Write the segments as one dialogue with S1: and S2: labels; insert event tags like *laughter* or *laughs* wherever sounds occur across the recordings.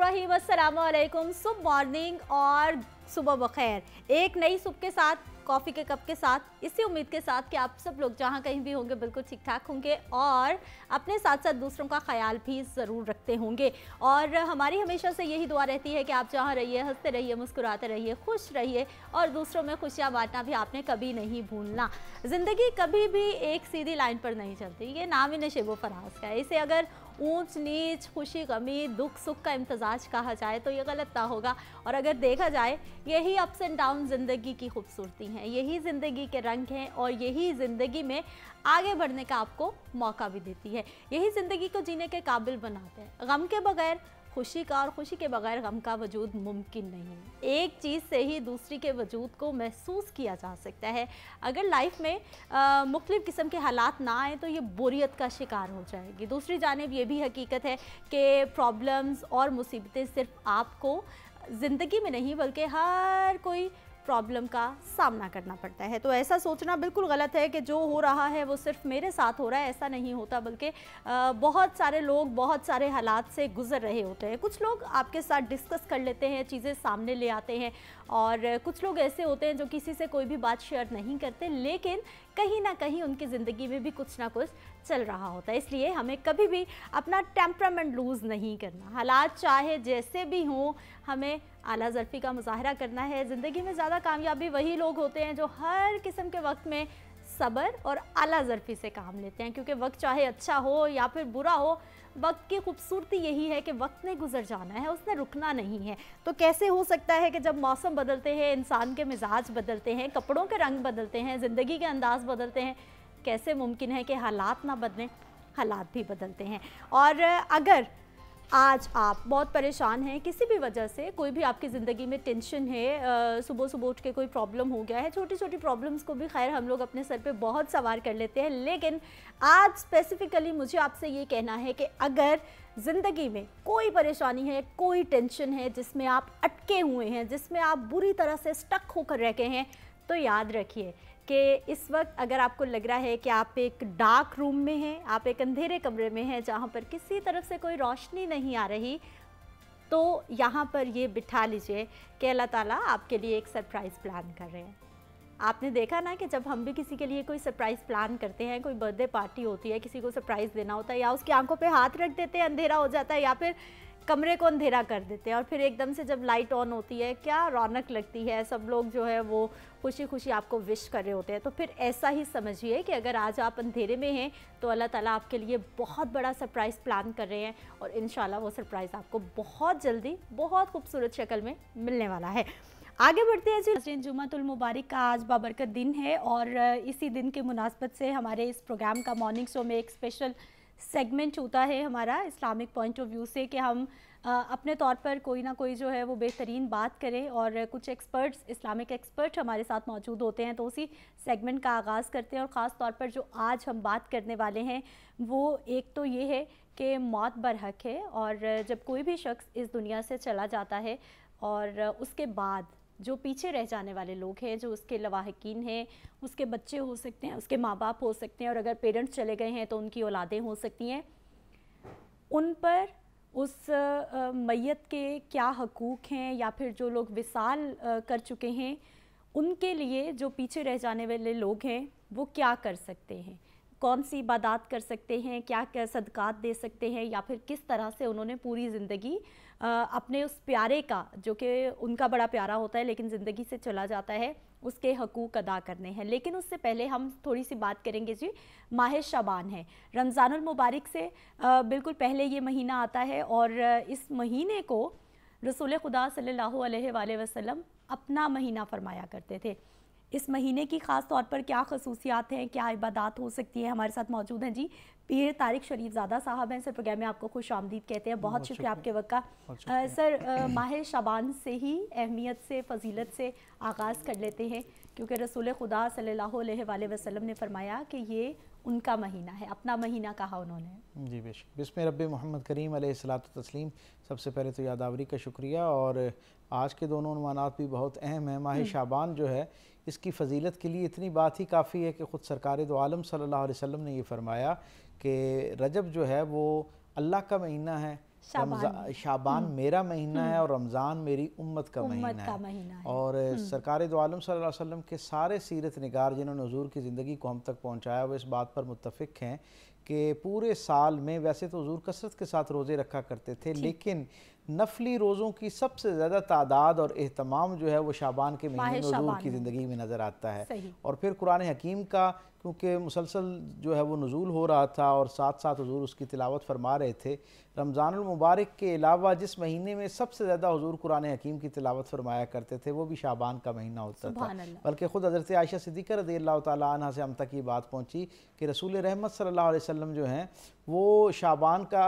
S1: रहीम सुबह मॉर्निंग और सुबह बखैर एक नई सुबह के साथ कॉफ़ी के कप के साथ इसी उम्मीद के साथ कि आप सब लोग जहाँ कहीं भी होंगे बिल्कुल ठीक ठाक होंगे और अपने साथ साथ दूसरों का ख्याल भी ज़रूर रखते होंगे और हमारी हमेशा से यही दुआ रहती है कि आप जहाँ रहिए हंसते रहिए मुस्कुराते रहिए खुश रहिए और दूसरों में खुशियाँ बांटना भी आपने कभी नहीं भूलना ज़िंदगी कभी भी एक सीधी लाइन पर नहीं चलती ये नाम ही नशेबो फराज का है इसे अगर ऊंच नीच खुशी गमी दुख सुख का इम्तजाज कहा जाए तो ये गलत ना होगा और अगर देखा जाए यही अप्स एंड डाउन ज़िंदगी की खूबसूरती हैं यही ज़िंदगी के रंग हैं और यही ज़िंदगी में आगे बढ़ने का आपको मौका भी देती है यही ज़िंदगी को जीने के काबिल बनाते हैं गम के बगैर खुशी का और खुशी के बगैर गम का वजूद मुमकिन नहीं है एक चीज़ से ही दूसरी के वजूद को महसूस किया जा सकता है अगर लाइफ में मुख्तु किस्म के हालात ना आए तो ये बोरियत का शिकार हो जाएगी दूसरी जानब ये भी हकीकत है कि प्रॉब्लम्स और मुसीबतें सिर्फ आपको ज़िंदगी में नहीं बल्कि हर कोई प्रॉब्लम का सामना करना पड़ता है तो ऐसा सोचना बिल्कुल गलत है कि जो हो रहा है वो सिर्फ मेरे साथ हो रहा है ऐसा नहीं होता बल्कि बहुत सारे लोग बहुत सारे हालात से गुजर रहे होते हैं कुछ लोग आपके साथ डिस्कस कर लेते हैं चीज़ें सामने ले आते हैं और कुछ लोग ऐसे होते हैं जो किसी से कोई भी बात शेयर नहीं करते लेकिन कहीं ना कहीं उनकी ज़िंदगी में भी कुछ ना कुछ चल रहा होता है इसलिए हमें कभी भी अपना टेम्परामेंट लूज़ नहीं करना हालात चाहे जैसे भी हों हमें आला ज़रफ़ी का मुजाहरा करना है ज़िंदगी में ज़्यादा कामयाबी वही लोग होते हैं जो हर किस्म के वक्त में सब्र और आला ज़रफ़ी से काम लेते हैं क्योंकि वक्त चाहे अच्छा हो या फिर बुरा हो वक्त की खूबसूरती यही है कि वक्त ने गुजर जाना है उसने रुकना नहीं है तो कैसे हो सकता है कि जब मौसम बदलते हैं इंसान के मिजाज बदलते हैं कपड़ों के रंग बदलते हैं ज़िंदगी के अंदाज बदलते हैं कैसे मुमकिन है कि हालात ना बदलें हालात भी बदलते हैं और अगर आज आप बहुत परेशान हैं किसी भी वजह से कोई भी आपकी ज़िंदगी में टेंशन है सुबह सुबह उठ के कोई प्रॉब्लम हो गया है छोटी छोटी प्रॉब्लम्स को भी खैर हम लोग अपने सर पे बहुत सवार कर लेते हैं लेकिन आज स्पेसिफ़िकली मुझे आपसे ये कहना है कि अगर ज़िंदगी में कोई परेशानी है कोई टेंशन है जिसमें आप अटके हुए हैं जिसमें आप बुरी तरह से स्टक होकर रह गए हैं तो याद रखिए कि इस वक्त अगर आपको लग रहा है कि आप एक डार्क रूम में हैं आप एक अंधेरे कमरे में हैं जहाँ पर किसी तरफ से कोई रोशनी नहीं आ रही तो यहाँ पर ये बिठा लीजिए कि अल्लाह ताला आपके लिए एक सरप्राइज़ प्लान कर रहे हैं आपने देखा ना कि जब हम भी किसी के लिए कोई सरप्राइज़ प्लान करते हैं कोई बर्थडे पार्टी होती है किसी को सरप्राइज़ देना होता है या उसकी आंखों पे हाथ रख देते हैं अंधेरा हो जाता है या फिर कमरे को अंधेरा कर देते हैं और फिर एकदम से जब लाइट ऑन होती है क्या रौनक लगती है सब लोग जो है वो खुशी खुशी आपको विश कर रहे होते हैं तो फिर ऐसा ही समझिए कि अगर आज आप अंधेरे में हैं तो अल्लाह ताला आपके लिए बहुत बड़ा सरप्राइज़ प्लान कर रहे हैं और इन वो सरप्राइज़ आपको बहुत जल्दी बहुत खूबसूरत शक्ल में मिलने वाला है आगे बढ़ते हैं जी जुमातुल मुबारक का आज बाबरकत दिन है और इसी दिन के मुनासबत से हमारे इस प्रोग्राम का मॉर्निंग शो में एक स्पेशल सेगमेंट होता है हमारा इस्लामिक पॉइंट ऑफ व्यू से कि हम अपने तौर पर कोई ना कोई जो है वो बेहतरीन बात करें और कुछ एक्सपर्ट्स इस्लामिक एक्सपर्ट हमारे साथ मौजूद होते हैं तो उसी सेगमेंट का आगाज़ करते हैं और ख़ास तौर पर जो आज हम बात करने वाले हैं वो एक तो ये है कि मौत बरहक है और जब कोई भी शख्स इस दुनिया से चला जाता है और उसके बाद जो पीछे रह जाने वाले लोग हैं जो उसके लवाहकिन हैं उसके बच्चे हो सकते हैं उसके माँ बाप हो सकते हैं और अगर पेरेंट्स चले गए हैं तो उनकी औलादें हो सकती हैं उन पर उस मैत के क्या हकूक़ हैं या फिर जो लोग विसाल कर चुके हैं उनके लिए जो पीछे रह जाने वाले लोग हैं वो क्या कर सकते हैं कौन सी इबादत कर सकते हैं क्या क्या सदक़ात दे सकते हैं या फिर किस तरह से उन्होंने पूरी ज़िंदगी अपने उस प्यारे का जो कि उनका बड़ा प्यारा होता है लेकिन ज़िंदगी से चला जाता है उसके हकूक़ अदा करने हैं लेकिन उससे पहले हम थोड़ी सी बात करेंगे जी माह शबान है रमज़ान मुबारक से बिल्कुल पहले ये महीना आता है और इस महीने को रसूल खुदा सल्लल्लाहु अलैहि वसल्लम अपना महीना फरमाया करते थे इस महीने की ख़ास तौर पर क्या खसूसियात हैं क्या इबादत हो सकती है हमारे साथ मौजूद हैं जी पीर तारिक शरीफ ज़्यादा साहब हैं सर प्रोग्राम में आपको खुश आमदीद कहते हैं बहुत शुक्रिया आपके वक्त का सर माह शबान से ही अहमियत से फजीलत से आगाज़ कर लेते हैं क्योंकि रसूल खुदा सल्ला वसलम ने फरमाया कि ये उनका महीना है अपना महीना कहा उन्होंने
S2: जी बेश बिसम रब मोहम्मद करीम तस्लीम सबसे पहले तो यादावरी का शुक्रिया और आज के दोनों अनुमानात भी बहुत अहम है माह हम्म। शाबान जो है इसकी फजीलत के लिए इतनी बात ही काफ़ी है कि ख़ुद सरकार दो आलम सल्लल्लाहु अलैहि वसल्लम ने यह फरमाया कि रजब जो है वो अल्लाह का महीना है शाबान, शाबान हम्म। मेरा महीना है हम्म। और रमज़ान मेरी उम्मत का महीना है।, है और हम्म। सरकार दो आलम सल्लल्लाहु अलैहि वसल्लम के सारे सीरत निगार जिन्होंने हजूर की ज़िंदगी को हम तक पहुँचाया वो इस बात पर मुतफ़ हैं कि पूरे साल में वैसे तो हजूर कसरत के साथ रोज़े रखा करते थे लेकिन नफली रोज़ों की सबसे ज़्यादा तादाद और अहतमाम जो है वो शाबान के महीने में की ज़िंदगी में नज़र आता है और फिर कुरान हकीम का क्योंकि मुसलसल जो है वो नज़ूल हो रहा था और साथ साथ हजूर उसकी तिलावत फरमा रहे थे रमज़ानमबारक के अलावा जिस महीने में सबसे ज़्यादा हजूर कुरान हकीम की तिलावत फरमाया करते थे वो भी शाबान का महीना होता था बल्कि ख़ुद हज़रत आयशा सिद्दीक रदी अल्लाह तह से हम तक ये बात पहुँची कि रसूल रहमत सल्ला वसम जो हैं वो शाबान का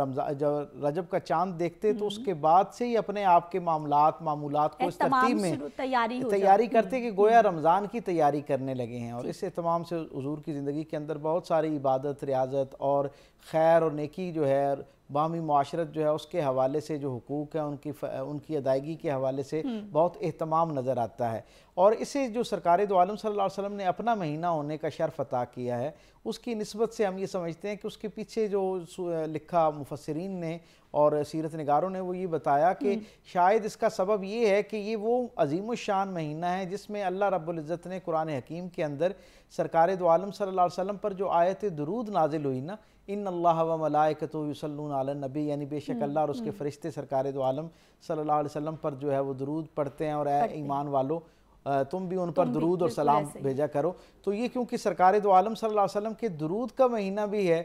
S2: रमज़ान जब रजब का चांद देखते तो हम्म। उसके बाद से ही अपने आप के मामला मामूल को इस तरतीब में
S1: तैयारी तैयारी करते कि गोया
S2: हम्म। रमज़ान की तैयारी करने लगे हैं और इस तमाम से हजूर की ज़िंदगी के अंदर बहुत सारी इबादत रियाजत और खैर और नेकी जो है बामी माशरत जो है उसके हवाले से जो हकूक़ है उनकी फ, उनकी अदायगी के हवाले से हम्म। बहुत अहतमाम नज़र आता है और इसे जो सरकार दो आलम सल्लल्लाहु ने अपना महीना होने का शर्फ अता किया है उसकी नस्बत से हम ये समझते हैं कि उसके पीछे जो लिखा मुफसरीन ने और सीरत नगारों ने वो ये बताया कि हम्म। शायद इसका सबब ये है कि ये वो अजीम शान महीना है जिसमें अल्लाह रब्ज़त ने कुरान हकीम के अंदर सरकार दो आलम वसम पर जो आयत दरूद नाजिल हुई ना इन अल्लाह व मलाइकत नबी यानी बेशक हम्म, अल्लाह और उसके हम्म। फरिश्ते सरकार दो आलम सल्लल्लाहु अलैहि वसल्लम पर जो है वो दरूद पढ़ते हैं और ईमान वालों तुम भी उन पर दरूद और सलाम भेजा करो तो ये क्योंकि सरकार दो आलम सल्लल्लाहु अलैहि वसल्लम के दरूद का महीना भी है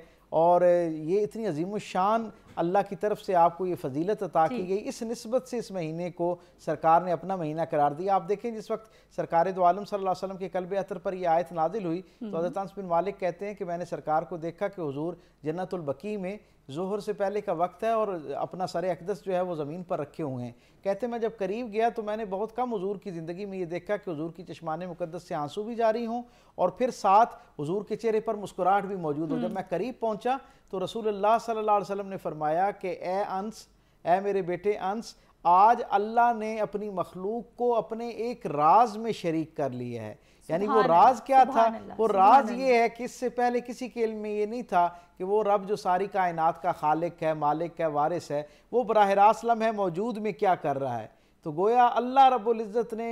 S2: और ये इतनी अजीम शान अल्लाह की तरफ से आपको ये फजीलत अता की गई इस नस्बत से इस महीने को सरकार ने अपना महीना करार दिया आप देखें जिस वक्त सरकार दो आलम सल्लल्लाहु के कलब अतर पर यह आयत नाजिल हुई तो हम्म। हजरत बिन मालिक कहते हैं कि मैंने सरकार को देखा कि हजूर जन्नतुलबकी में जोहर से पहले का वक्त है और अपना सर अकदस जो है वो ज़मीन पर रखे हुए हैं कहते मैं जब करीब गया तो मैंने बहुत कम हजूर की ज़िंदगी में ये देखा कि हजूर की चश्मान मुकदस से आंसू भी जारी हों और फिर साथ हजूर के चेहरे पर मुस्कुराहट भी मौजूद हो जब हम्म। मैं करीब पहुंचा तो अल्लाह सल्लल्लाहु अलैहि वसल्लम ने फरमाया कि ए अंस ए मेरे बेटे अंस आज अल्लाह ने अपनी मखलूक को अपने एक राज में शरीक कर लिया है यानी वो राज क्या था वो राज ये है कि इससे पहले किसी के इल्म में ये नहीं था कि वो रब जो सारी कायनात का खालिक है मालिक है वारिस है वो बरह रासलम है मौजूद में क्या कर रहा है तो गोया अल्लाह रबुल्ज़त ने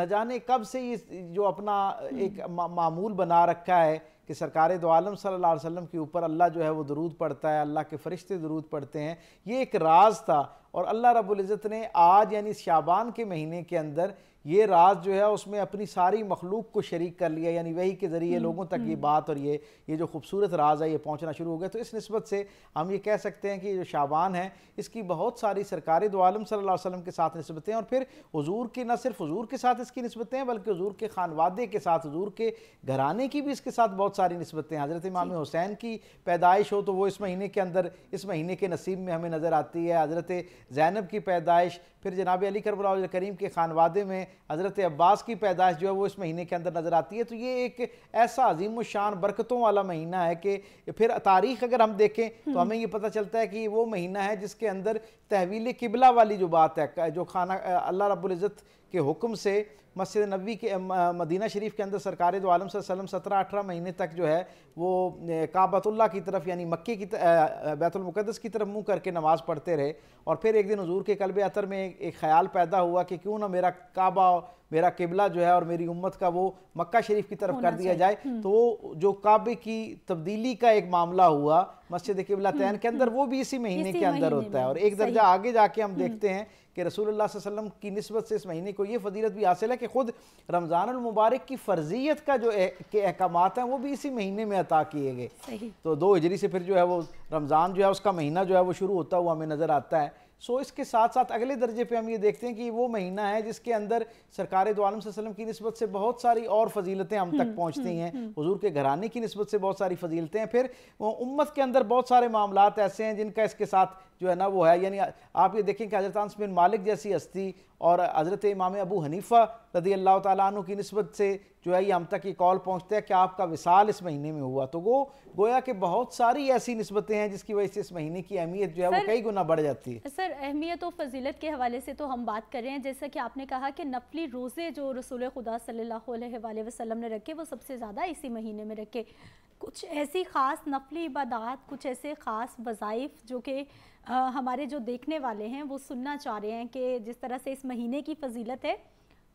S2: न जाने कब से ये जो अपना एक मामूल बना रखा है कि सरकार दो आलम सल्ला वसम के ऊपर अल्लाह जो है वो दरूद पढ़ता है अल्लाह के फरिश्ते दरूद पढ़ते हैं ये एक राज था और अल्लाह रबुल्ज़त ने आज यानी शाबान के महीने के अंदर ये राज जो है उसमें अपनी सारी मखलूक को शरीक कर लिया यानी वही के ज़रिए हम्म, लोगों तक ये हम्म। बात और ये ये जो खूबसूरत राज है ये पहुँचना शुरू हो गया तो इस नस्बत से हम ये कह सकते हैं कि जो शाबान है इसकी बहुत सारी सरकारी दोम सल वसम के साथ नस्बतें और फिर हजूर की न सिर्फ हजूर के साथ इसकी नस्बतें हैं बल्कि हजूर के खानवादे के साथ हजूर के घराने की भी इसके साथ बहुत सारी नस्बतें हैं हज़रत इमाम हुसैन की पैदाइश हो तो वो इस महीने के अंदर इस महीने के नसीब में हमें नज़र आती है हज़रत जैनब की पैदाइश फिर जनाब अली करबला करीम के खानवादे में हज़रत अब्बास की पैदाश जो है वो इस महीने के अंदर नज़र आती है तो ये एक ऐसा अजीम शान बरकतों वाला महीना है कि फिर तारीख अगर हम देखें तो हमें ये पता चलता है कि वो महीना है जिसके अंदर तहवील किबला वाली जो बात है जो खाना अल्लाह रबुल्ज़त के हुक्म से मस्जिद नबी के मदीना शरीफ के अंदर सरकार दो आलम वसलम सत्रह अठारह महीने तक जो है वो काबतुल्ला की तरफ यानी मक्के की बैतुलमक़दस की तरफ मुँह करके नमाज़ पढ़ते रहे और फिर एक दिन हजूर के कलब अतर में एक ख्याल पैदा हुआ कि क्यों ना मेरा काबा मेरा किबला जो है और मेरी उम्मत का वो मक्का शरीफ की तरफ कर दिया जाए हम्म। तो जो काबे की तब्दीली का एक मामला हुआ मस्जिद किबला तैन के हम्म। अंदर वो भी इसी महीने के अंदर होता है और एक दर्जा आगे जाके हम हम्म। देखते हैं कि रसूल वसम की नस्बत से इस महीने को ये फजीलत भी हासिल है कि ख़ुद रमज़ानमबारक की फ़र्जियत का जो के अहकाम हैं वो भी इसी महीने में अता किए गए तो दो हजरी से फिर जो है वो रमज़ान जो है उसका महीना जो है वो शुरू होता हुआ हमें नज़र आता है सो इसके साथ साथ अगले दर्जे पर हम ये देखते हैं कि वो महीना है जिसके अंदर सरकार दोआलम की नस्बत से बहुत सारी और फजीलतें हम तक हम्म, पहुँचती हम्म, हैं हजूर हम्म। के घरानी की नस्बत से बहुत सारी फजीलतें हैं फिर उम्मत के अंदर बहुत सारे मामला ऐसे हैं जिनका इसके साथ जो है ना वो है यानी आप ये देखें कि हज़रत अनस बिन मालिक जैसी हस्ती और हज़रत इमाम अबू हनीफ़ा रदी अल्लाह तु की नस्बत से जो है ये हम तक ये कॉल पहुँचता है कि आपका विसाल इस महीने में हुआ तो वो गोया कि बहुत सारी ऐसी नस्बतें हैं जिसकी वजह से इस महीने की अहमियत जो है वो कई गुना बढ़ जाती है
S1: सर अहमियत और फजीलत के हवाले से तो हम बात कर रहे हैं जैसा कि आपने कहा कि नफली रोज़े जो रसूल खुदा सल्ला वसलम ने रखे वो सबसे ज़्यादा इसी महीने में रखे कुछ ऐसी ख़ास नफली इबादात कुछ ऐसे ख़ास वज़ाइफ जो कि हमारे जो देखने वाले हैं वो सुनना चाह रहे हैं कि जिस तरह से इस महीने की फजीलत है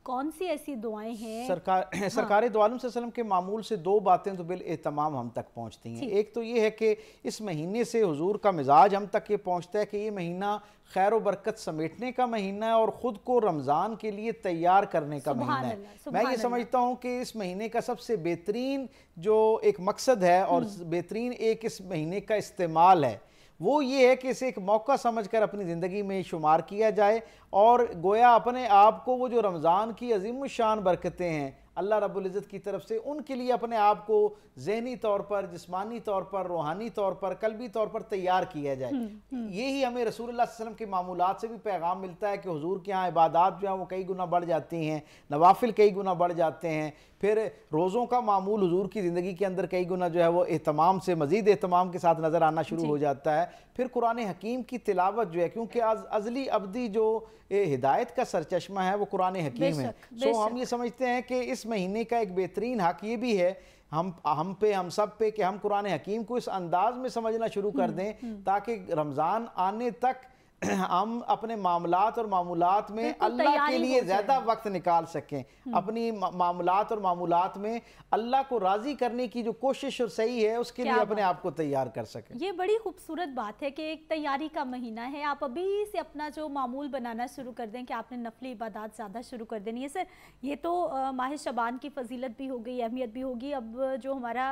S1: कौन सी ऐसी दुआएं हैं
S2: सरकार *clears throat* हाँ। सरकार दो के मामूल से दो बातें तो बिल एहतमाम हम तक पहुंचती हैं एक तो ये है कि इस महीने से हुजूर का मिजाज हम तक ये पहुंचता है कि ये महीना खैर बरकत समेटने का महीना है और ख़ुद को रमज़ान के लिए तैयार करने का महीना है मैं ये समझता हूँ कि इस महीने का सबसे बेहतरीन जो एक मकसद है और हम्म। बेहतरीन एक इस महीने का इस्तेमाल है वो ये है कि इसे एक मौका समझकर अपनी ज़िंदगी में शुमार किया जाए और गोया अपने आप को वो जो रमज़ान की अजीम शान बरकतें हैं अल्लाह रबुल्ज़त की तरफ से उनके लिए अपने आप को जहनी तौर पर जिसमानी तौर पर रूहानी तौर पर कलबी तौर पर तैयार किया जाए हम्म, हम्म। यही हमें रसूल वसम के मामूलत से भी पैगाम मिलता है कि हजूर के यहाँ इबादत जो हैं वो कई गुना बढ़ जाती हैं नवाफिल कई गुना बढ़ जाते हैं फिर रोज़ों का मामूल हजूर की ज़िंदगी के अंदर कई गुना जो है वो अहतमाम से मज़ीद अहतमाम के साथ नज़र आना शुरू हो जाता है फिर कुरान हकीम की तिलावत जो है क्योंकि आज अजली अबदी जो हिदायत का सरचश्मा है वो कुरान हकीम है सो हम ये समझते हैं कि इस महीने का एक बेहतरीन हक ये भी है हम हम पे हम सब पे कि हम कुरान हकीम को इस अंदाज में समझना शुरू कर हम्म, दें हम्म। ताकि रमज़ान आने तक *clears throat* हम अपने मामलात और मामूलत में अल्लाह के लिए ज़्यादा वक्त निकाल सकें हम्म। अपनी मामलात और मामूलत में अल्लाह को राज़ी करने की जो कोशिश और सही है उसके लिए अपने आप को तैयार कर सकें
S1: ये बड़ी खूबसूरत बात है कि एक तैयारी का महीना है आप अभी से अपना जो मामूल बनाना शुरू कर दें कि आपने नफली इबादत ज़्यादा शुरू कर देनी है सर ये तो माह शबान की फजीलत भी हो गई अहमियत भी होगी अब जो हमारा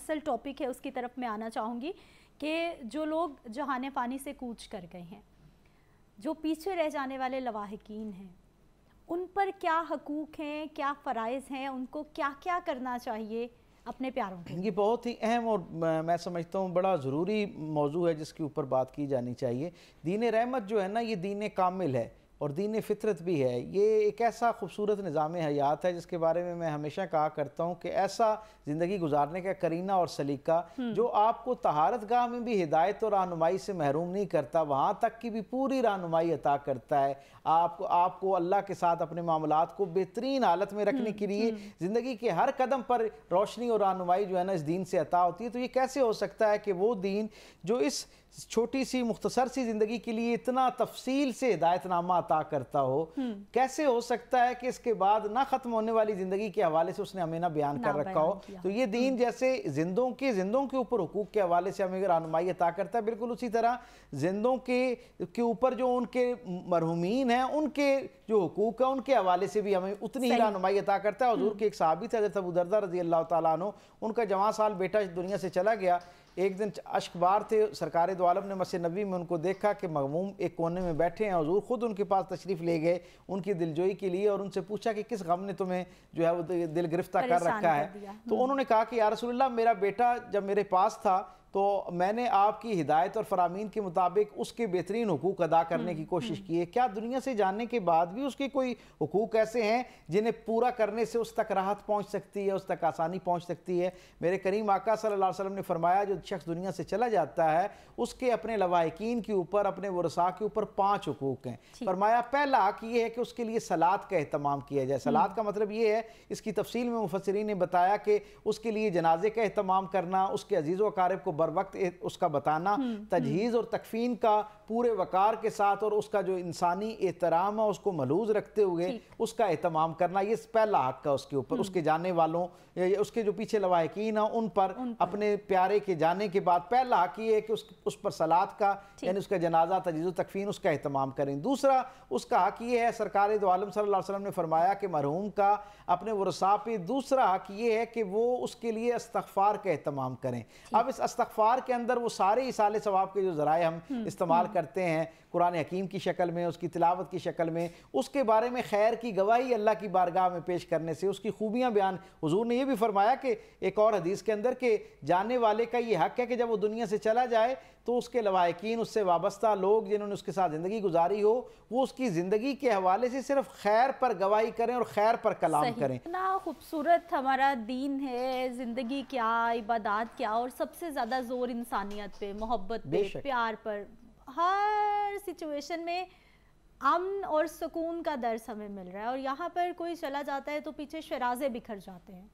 S1: असल टॉपिक है उसकी तरफ मैं आना चाहूँगी कि जो लोग जहाने पानी से कूच कर गए हैं जो पीछे रह जाने वाले लवाहकिन हैं उन पर क्या हकूक़ हैं क्या फ़रज़ हैं उनको क्या क्या करना चाहिए अपने प्यारों
S2: को ये बहुत ही अहम और मैं समझता हूँ बड़ा ज़रूरी मौजू है जिसके ऊपर बात की जानी चाहिए दीन रहमत जो है ना ये दीन कामिल है और दीन फितरत भी है ये एक ऐसा खूबसूरत निज़ाम हयात है जिसके बारे में मैं हमेशा कहा करता हूँ कि ऐसा ज़िंदगी गुजारने का करीना और सलीका हम्म। जो आपको तहारत गाह में भी हिदायत और रहनुमाई से महरूम नहीं करता वहाँ तक की भी पूरी रहनुमाई अता करता है आपको आपको अल्लाह के साथ अपने मामला को बेहतरीन हालत में रखने हम्म, के लिए हम्म। ज़िंदगी के हर कदम पर रोशनी और रहनुमाई जो है ना इस दीन से अता होती है तो ये कैसे हो सकता है कि वो दीन जो इस छोटी सी मुख्तसर सी ज़िंदगी के लिए इतना तफसील से हिदायतनामा अता करता हो हम्म। कैसे हो सकता है कि इसके बाद ना ख़त्म होने वाली ज़िंदगी के हवाले से उसने हमें ना बयान कर रखा हो तो ये दीन हम्म। जैसे जिंदों के जिंदों के ऊपर हकूक़ के हवाले से हमें रहनमाई अता करता है बिल्कुल उसी तरह जिंदों के के ऊपर जो उनके मरहुमीन हैं उनके जो हकूक़ है उनके हवाले से भी हमें उतनी ही रहनमाई अता करता है हजूर हम्म। के एक साहबी थे रजी अल्लाह तु उनका जवां साल बेटा दुनिया से चला गया एक दिन अशकबार थे सरकार दो आलम ने मसे नबी में उनको देखा कि मगमूम एक कोने में बैठे हैं हजूर ख़ुद उनके पास तशरीफ़ ले गए उनकी दिलजोई के लिए और उनसे पूछा कि किस गम ने तुम्हें जो है वो दिल गिरफ्तार कर रखा है तो हम्म। उन्होंने कहा कि यार रसोल्ला मेरा बेटा जब मेरे पास था तो मैंने आपकी हिदायत और फरामीन के मुताबिक उसके बेहतरीन हकूक अदा करने हम्म, की कोशिश हम्म। की है क्या दुनिया से जानने के बाद भी उसके कोई हकूक ऐसे हैं जिन्हें पूरा करने से उस तक राहत पहुँच सकती है उस तक आसानी पहुँच सकती है मेरे करीम आका सल्लल्लाहु अलैहि ने फरमाया जो शख्स दुनिया से चला जाता है उसके अपने लवाकिन के ऊपर अपने वसा के ऊपर पाँच हकूक हैं फरमाया पहला हक ये है कि उसके लिए सलाद का अहतमाम किया जाए हम्म। सलाद का मतलब ये है इसकी तफसील में मुफसरीन ने बताया कि उसके लिए जनाजे का अहतमाम करना उसके अजीज़ व अकारब को बर वक्त उसका बताना हम्म, तजहीज़ हम्म। और तकफीन का पूरे वकार के साथ और उसका जो इंसानी एहतराम है उसको मलूज रखते हुए उसका अहतमाम करना ये पहला हक का उसके ऊपर हम्म। उसके जाने वालों या उसके जो पीछे लवाकिन है उन पर अपने प्यारे के जाने के बाद पहला हक ये है कि उस, उस पर सलाद का यानी उसका जनाजा तजीज़ तकफीन उसका अहतमाम करें दूसरा उसका हक ये है सरकार दो आलम सल्लल्लाहु अलैहि ने फरमाया कि मरहूम का अपने वसा पे दूसरा हक ये है कि वो उसके लिए अस्तफ़ार का अहतमाम करें अब इस अस्तफ़ार के अंदर वो सारे इसाले सवाब के जो ज़रा हम हम्म। इस्तेमाल हम्म। करते हैं कुरान हकीम की शक्ल में उसकी तिलावत की शक्ल में उसके बारे में खैर की गवाही अल्लाह की बारगाह में पेश करने से उसकी खूबियाँ बयान हजूर ने यह भी फरमाया कि एक और हदीस के अंदर के जाने वाले का ये हक है कि जब वो दुनिया से चला जाए तो उसके लवाकिन उससे वाबस्ता लोग जिन्होंने उसके साथ ज़िंदगी गुजारी हो वो उसकी ज़िंदगी के हवाले से सिर्फ खैर पर गवाही करें और खैर पर कलाम करें इतना
S1: खूबसूरत हमारा दीन है ज़िंदगी क्या इबादत क्या और सबसे ज़्यादा ज़ोर इंसानियत पे मोहब्बत पे प्यार पर हर सिचुएशन में अमन और सुकून का दर्स हमें मिल रहा है और यहाँ पर कोई चला जाता है तो पीछे शराजे बिखर जाते हैं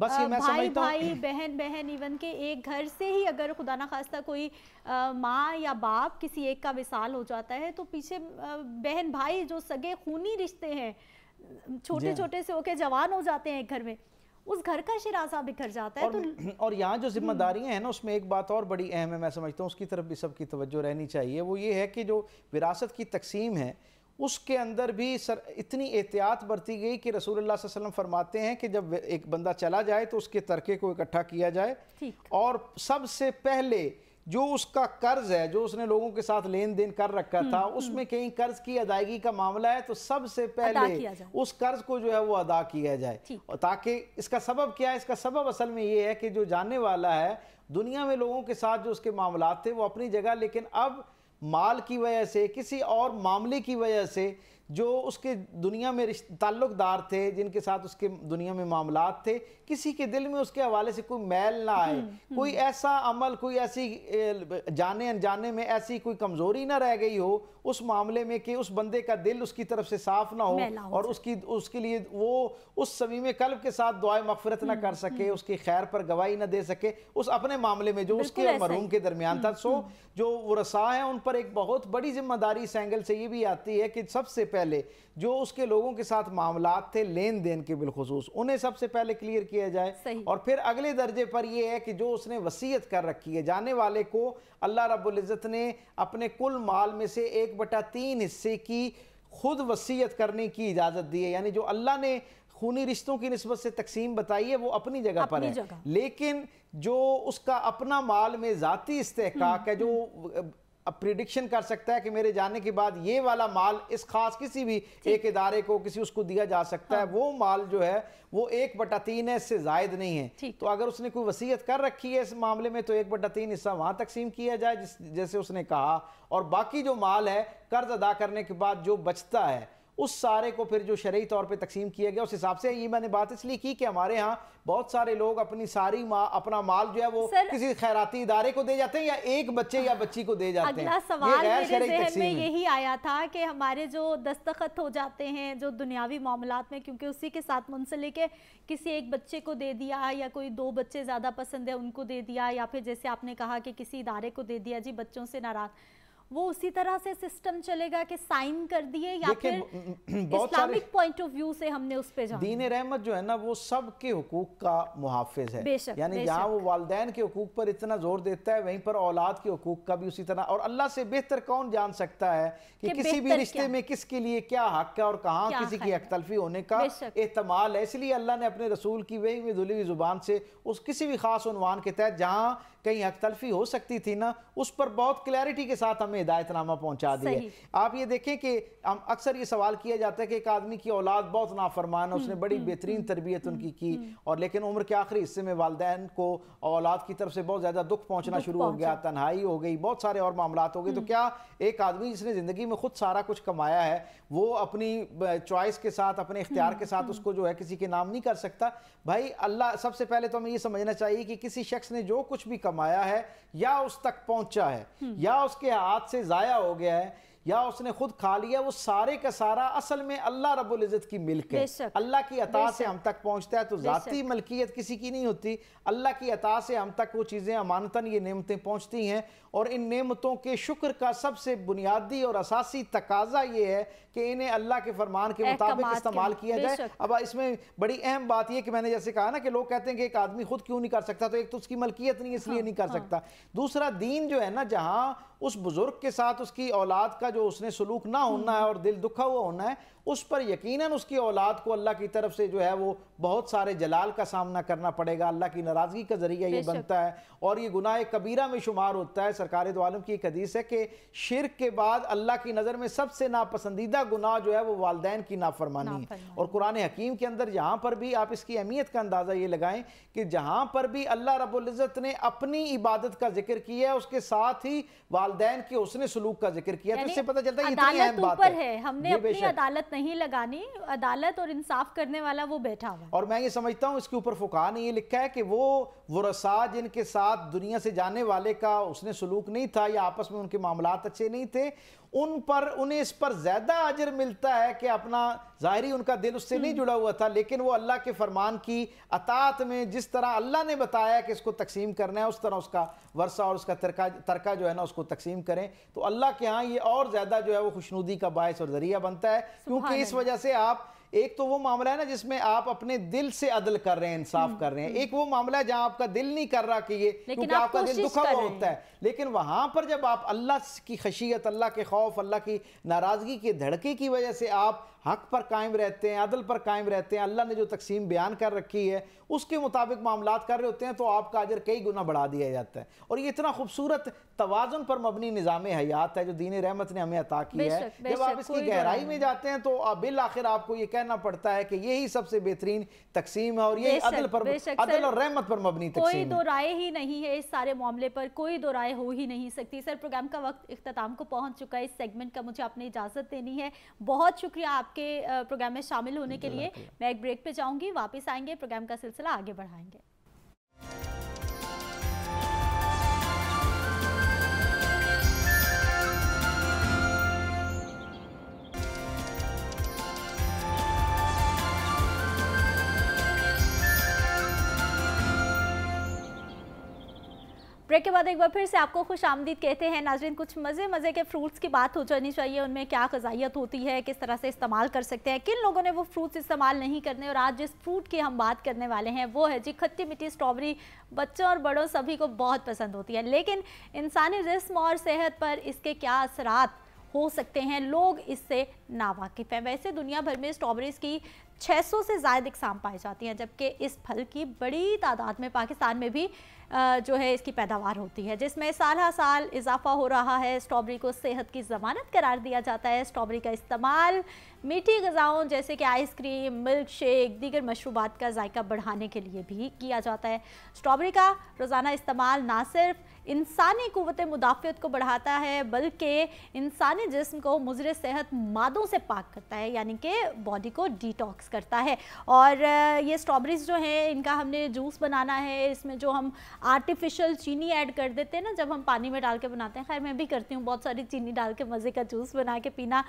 S2: बस ये मैं भाई भाई
S1: बहन बहन इवन के एक घर से ही अगर खुदा ना खास्ता कोई माँ या बाप किसी एक का विसाल हो जाता है तो पीछे बहन भाई जो सगे खूनी रिश्ते हैं हाँ। छोटे छोटे से होके जवान हो जाते हैं एक घर में उस घर का शिराजा बिखर जाता है और,
S2: तो *clears throat* और यहाँ जो जिम्मेदारियाँ हैं ना उसमें एक बात और बड़ी अहम है मैं समझता हूँ उसकी तरफ भी सबकी तवज्जो रहनी चाहिए वो ये है कि जो विरासत की तकसीम है उसके अंदर भी सर इतनी एहतियात बरती गई कि रसूल वसल्लम फरमाते हैं कि जब एक बंदा चला जाए तो उसके तरके को इकट्ठा किया जाए और सबसे पहले जो उसका कर्ज है जो उसने लोगों के साथ लेन देन कर रखा हम्म, था हम्म। उसमें कहीं कर्ज की अदायगी का मामला है तो सबसे पहले उस कर्ज को जो है वो अदा किया जाए और ताकि इसका सबब क्या है इसका सबब असल में ये है कि जो जाने वाला है दुनिया में लोगों के साथ जो उसके मामला थे वो अपनी जगह लेकिन अब माल की वजह से किसी और मामले की वजह से जो उसके दुनिया में ताल्लुकदार थे जिनके साथ उसके दुनिया में मामला थे किसी के दिल में उसके हवाले से कोई मैल ना आए हम्म, हम्म। कोई ऐसा अमल कोई ऐसी जाने अनजाने में ऐसी कोई कमज़ोरी ना रह गई हो उस मामले में कि उस बंदे का दिल उसकी तरफ से साफ ना हो और उसकी उसके लिए वो उस समीम कल्ब के साथ दुआ मफफरत ना हम्म, कर सके उसकी खैर पर गवाही ना दे सके उस अपने मामले में जो उसके मरहूम के दरमियान था सो जो वसा है उन पर एक बहुत बड़ी जिम्मेदारी इस एंगल से ये भी आती है कि सबसे पहले पहले जो उसके लोगों के साथ मामला थे लेन देन के बिलखसूस उन्हें सबसे पहले क्लियर किया जाए और फिर अगले दर्जे पर यह है कि जो उसने वसीयत कर रखी है जाने वाले को अल्लाह रबुल्ज़त ने अपने कुल माल में से एक बटा तीन हिस्से की खुद वसीयत करने की इजाज़त दी है यानी जो अल्लाह ने खूनी रिश्तों की नस्बत से तकसीम बताई है वो अपनी जगह अपनी पर है जगह। लेकिन जो उसका अपना माल में ज़ाती इस्तेक हम्म, है जो हम्म। अब प्रिडिक्शन कर सकता है कि मेरे जाने के बाद ये वाला माल इस खास किसी भी एक इदारे को किसी उसको दिया जा सकता हाँ। है वो माल जो है वो एक बटा तीन है इससे जायद नहीं है तो अगर उसने कोई वसीयत कर रखी है इस मामले में तो एक बटा तीन हिस्सा वहाँ तकसीम किया जाए जिस जैसे उसने कहा और बाकी जो माल है कर्ज अदा करने के बाद जो बचता है उस सारे को फिर जो शर्य तौर पर तकसीम किया गया उस हिसाब से ये मैंने बात इसलिए की कि हमारे यहाँ बहुत सारे लोग अपनी सारी माँ अपना माल जो है वो सर, किसी खैराती इदारे को दे जाते हैं या एक बच्चे या बच्ची को दे जाते अगला हैं सवाल ये मेरे जहन में यही
S1: आया था कि हमारे जो दस्तखत हो जाते हैं जो दुनियावी मामला में क्योंकि उसी के साथ मुंसलिक है किसी एक बच्चे को दे दिया या कोई दो बच्चे ज़्यादा पसंद है उनको दे दिया या फिर जैसे आपने कहा कि किसी इदारे को दे दिया जी बच्चों से नाराज़ वो उसी तरह से सिस्टम चलेगा कि साइन कर दिए या फिर
S2: इस्लामिक
S1: पॉइंट ऑफ व्यू से हमने उस पे दीन
S2: रहमत जो है ना वो सब के हकूक का मुहाफिज है यानी यहाँ वो वालदेन के हकूक पर इतना जोर देता है वहीं पर औलाद के हकूक का भी उसी तरह और अल्लाह से बेहतर कौन जान सकता है कि, कि किसी भी रिश्ते में किसके लिए क्या हक है और कहाँ किसी की हक तलफी होने का एहतमाल है इसलिए अल्लाह ने अपने रसूल की वही हुई धुली हुई ज़ुबान से उस किसी भी खास उनवान के तहत जहाँ कहीं हक तलफी हो सकती थी ना उस पर बहुत क्लैरिटी के साथ हमें हिदायतनामा पहुंचा दिया आप ये देखें कि हम अक्सर ये सवाल किया जाता है कि एक आदमी की औलाद बहुत नाफरमान है उसने हम्म, बड़ी हम्म, बेहतरीन हम्म, तरबियत उनकी की और लेकिन उम्र के आखिरी हिस्से में वालदेन को औलाद की तरफ से बहुत ज़्यादा दुख पहुंचना शुरू हो गया तन्हाई हो गई बहुत सारे और मामला हो गए तो क्या एक आदमी जिसने ज़िंदगी में खुद सारा कुछ कमाया है वो अपनी चॉइस के साथ अपने इख्तियार के साथ उसको जो है किसी के नाम नहीं कर सकता भाई अल्लाह सबसे पहले तो हमें यह समझना चाहिए कि किसी शख्स ने जो कुछ भी कमाया है या उस तक पहुंचा है या उसके हाथ हाथ से ज़ाया हो गया है या उसने खुद खा लिया वो सारे का सारा असल में अल्लाह रब्बुल इज़्ज़त की मिल्क है अल्लाह की अता से हम तक पहुंचता है तो ज़ाती मलकियत किसी की नहीं होती अल्लाह की अता से हम तक वो चीज़ें अमानता ये नेमतें पहुंचती हैं और इन नेमतों के शुक्र का सबसे बुनियादी और असासी तकाजा ये है कि इन्हें अल्लाह के फरमान के मुताबिक इस्तेमाल किया जाए अब इसमें बड़ी अहम बात यह कि मैंने जैसे कहा ना कि लोग कहते हैं कि एक आदमी खुद क्यों नहीं कर सकता तो एक तो उसकी मलकियत नहीं इसलिए हाँ, नहीं कर हाँ। सकता दूसरा दीन जो है ना जहाँ उस बुज़ुर्ग के साथ उसकी औलाद का जो उसने सलूक ना होना है और दिल दुखा हुआ होना है उस पर यकीनन उसकी औलाद को अल्लाह की तरफ से जो है वो बहुत सारे जलाल का सामना करना पड़ेगा अल्लाह की नाराज़गी का ज़रिया ये बनता है और ये गुनाह कबीरा में शुमार होता है सरकार दो की एक हदीस है कि शिर के बाद अल्लाह की नज़र में सबसे नापसंदीदा गुनाह जो है वो वालदेन की नाफरमानी है और कुरान हकीम के अंदर यहाँ पर भी आप इसकी अहमियत का अंदाज़ा ये लगाएं कि जहाँ पर भी अल्लाह रबुल्ज़त ने अपनी इबादत का जिक्र किया है उसके साथ ही वालदेन के उसने सलूक का जिक्र किया तो इससे पता चलता है हमने
S1: अदालत नहीं लगानी अदालत और इंसाफ करने वाला वो बैठा हुआ
S2: और मैं ये समझता हूँ इसके ऊपर फुका ने ये लिखा है कि वो रसा जिनके साथ दुनिया से जाने वाले का उसने सलूक नहीं था या आपस में उनके मामला अच्छे नहीं थे उन पर उन्हें इस पर ज़्यादा अजर मिलता है कि अपना जाहिर उनका दिल उससे नहीं हम्म। जुड़ा हुआ था लेकिन वो अल्लाह के फरमान की अतात में जिस तरह अल्लाह ने बताया कि इसको तकसीम करना है उस तरह उसका वर्षा और उसका तरका तरका जो है ना उसको तकसीम करें तो अल्लाह के यहाँ ये और ज़्यादा जो है वो खुशनुदी का बायस और ज़रिया बनता है क्योंकि इस वजह से आप एक तो वो मामला है ना जिसमें आप अपने दिल से अदल कर रहे हैं इंसाफ हम्म, कर रहे हैं हम्म। एक वो मामला है जहां आपका दिल नहीं कर रहा कि ये क्योंकि आपका दिल दुखा हुआ होता है लेकिन वहां पर जब आप अल्लाह की खशियत अल्लाह के खौफ अल्लाह की नाराजगी की धड़के की वजह से आप हक पर कायम रहते हैं अदल पर कायम रहते हैं अल्लाह ने जो तकसीम बयान कर रखी है उसके मुताबिक मामला कर रहे होते हैं तो आपका अजर कई गुना बढ़ा दिया जाता है और ये इतना खूबसूरत तोज़ुन पर मबनी निज़ाम हयात है जो दीन रहमत ने हमें अता की है जब आप इसकी गहराई में जाते हैं तो बिल आखिर आपको ये कहना पड़ता है कि यही सबसे बेहतरीन तकसीम है और यही अदल पर अदल और रहमत पर मबनी कोई दो तो
S1: राय ही नहीं है इस सारे मामले पर कोई दो तो राय हो ही नहीं सकती सर प्रोग्राम का वक्त अख्ताम को पहुंच चुका है इस सेगमेंट का मुझे आपने इजाज़त देनी है बहुत शुक्रिया आप आपके प्रोग्राम में शामिल होने के लिए मैं एक ब्रेक पे जाऊंगी वापस आएंगे प्रोग्राम का सिलसिला आगे बढ़ाएंगे ब्रेक के बाद एक बार फिर से आपको खुश आमदीद कहते हैं नाजरीन कुछ मज़े मज़े के फ्रूट्स की बात हो जानी चाहिए उनमें क्या गजाइत होती है किस तरह से इस्तेमाल कर सकते हैं किन लोगों ने वो फ्रूट्स इस्तेमाल नहीं करने और आज जिस फ्रूट की हम बात करने वाले हैं वो है जी खत्ती मिट्टी स्ट्रॉबेरी बच्चों और बड़ों सभी को बहुत पसंद होती है लेकिन इंसानी जिसम और सेहत पर इसके क्या असरात हो सकते हैं लोग इससे नावाकिफ हैं वैसे दुनिया भर में स्ट्रॉबेरीज़ की 600 से ज़ायद इकसाम पाई जाती हैं जबकि इस फल की बड़ी तादाद में पाकिस्तान में भी जो है इसकी पैदावार होती है जिसमें साल हर साल इजाफा हो रहा है स्ट्रॉबेरी को सेहत की ज़मानत करार दिया जाता है स्ट्रॉबेरी का इस्तेमाल मीठी गज़ाओं जैसे कि आइसक्रीम मिल्क शेक दीगर मशरूबात का जायका बढ़ाने के लिए भी किया जाता है स्ट्रॉबेरी का रोज़ाना इस्तेमाल ना सिर्फ इंसानी कुत मुदाफ़त को बढ़ाता है बल्कि इंसानी जिसम को मुजर सेहत मादों से पाक करता है यानी कि बॉडी को डिटॉक्स करता है और ये स्ट्रॉबेरीज़ जो हैं इनका हमने जूस बनाना है इसमें जो हम आर्टिफिशियल चीनी ऐड कर देते हैं ना जब हम पानी में डाल के बनाते हैं खैर मैं भी करती हूँ बहुत सारी चीनी डाल के मज़े का जूस बना के पीना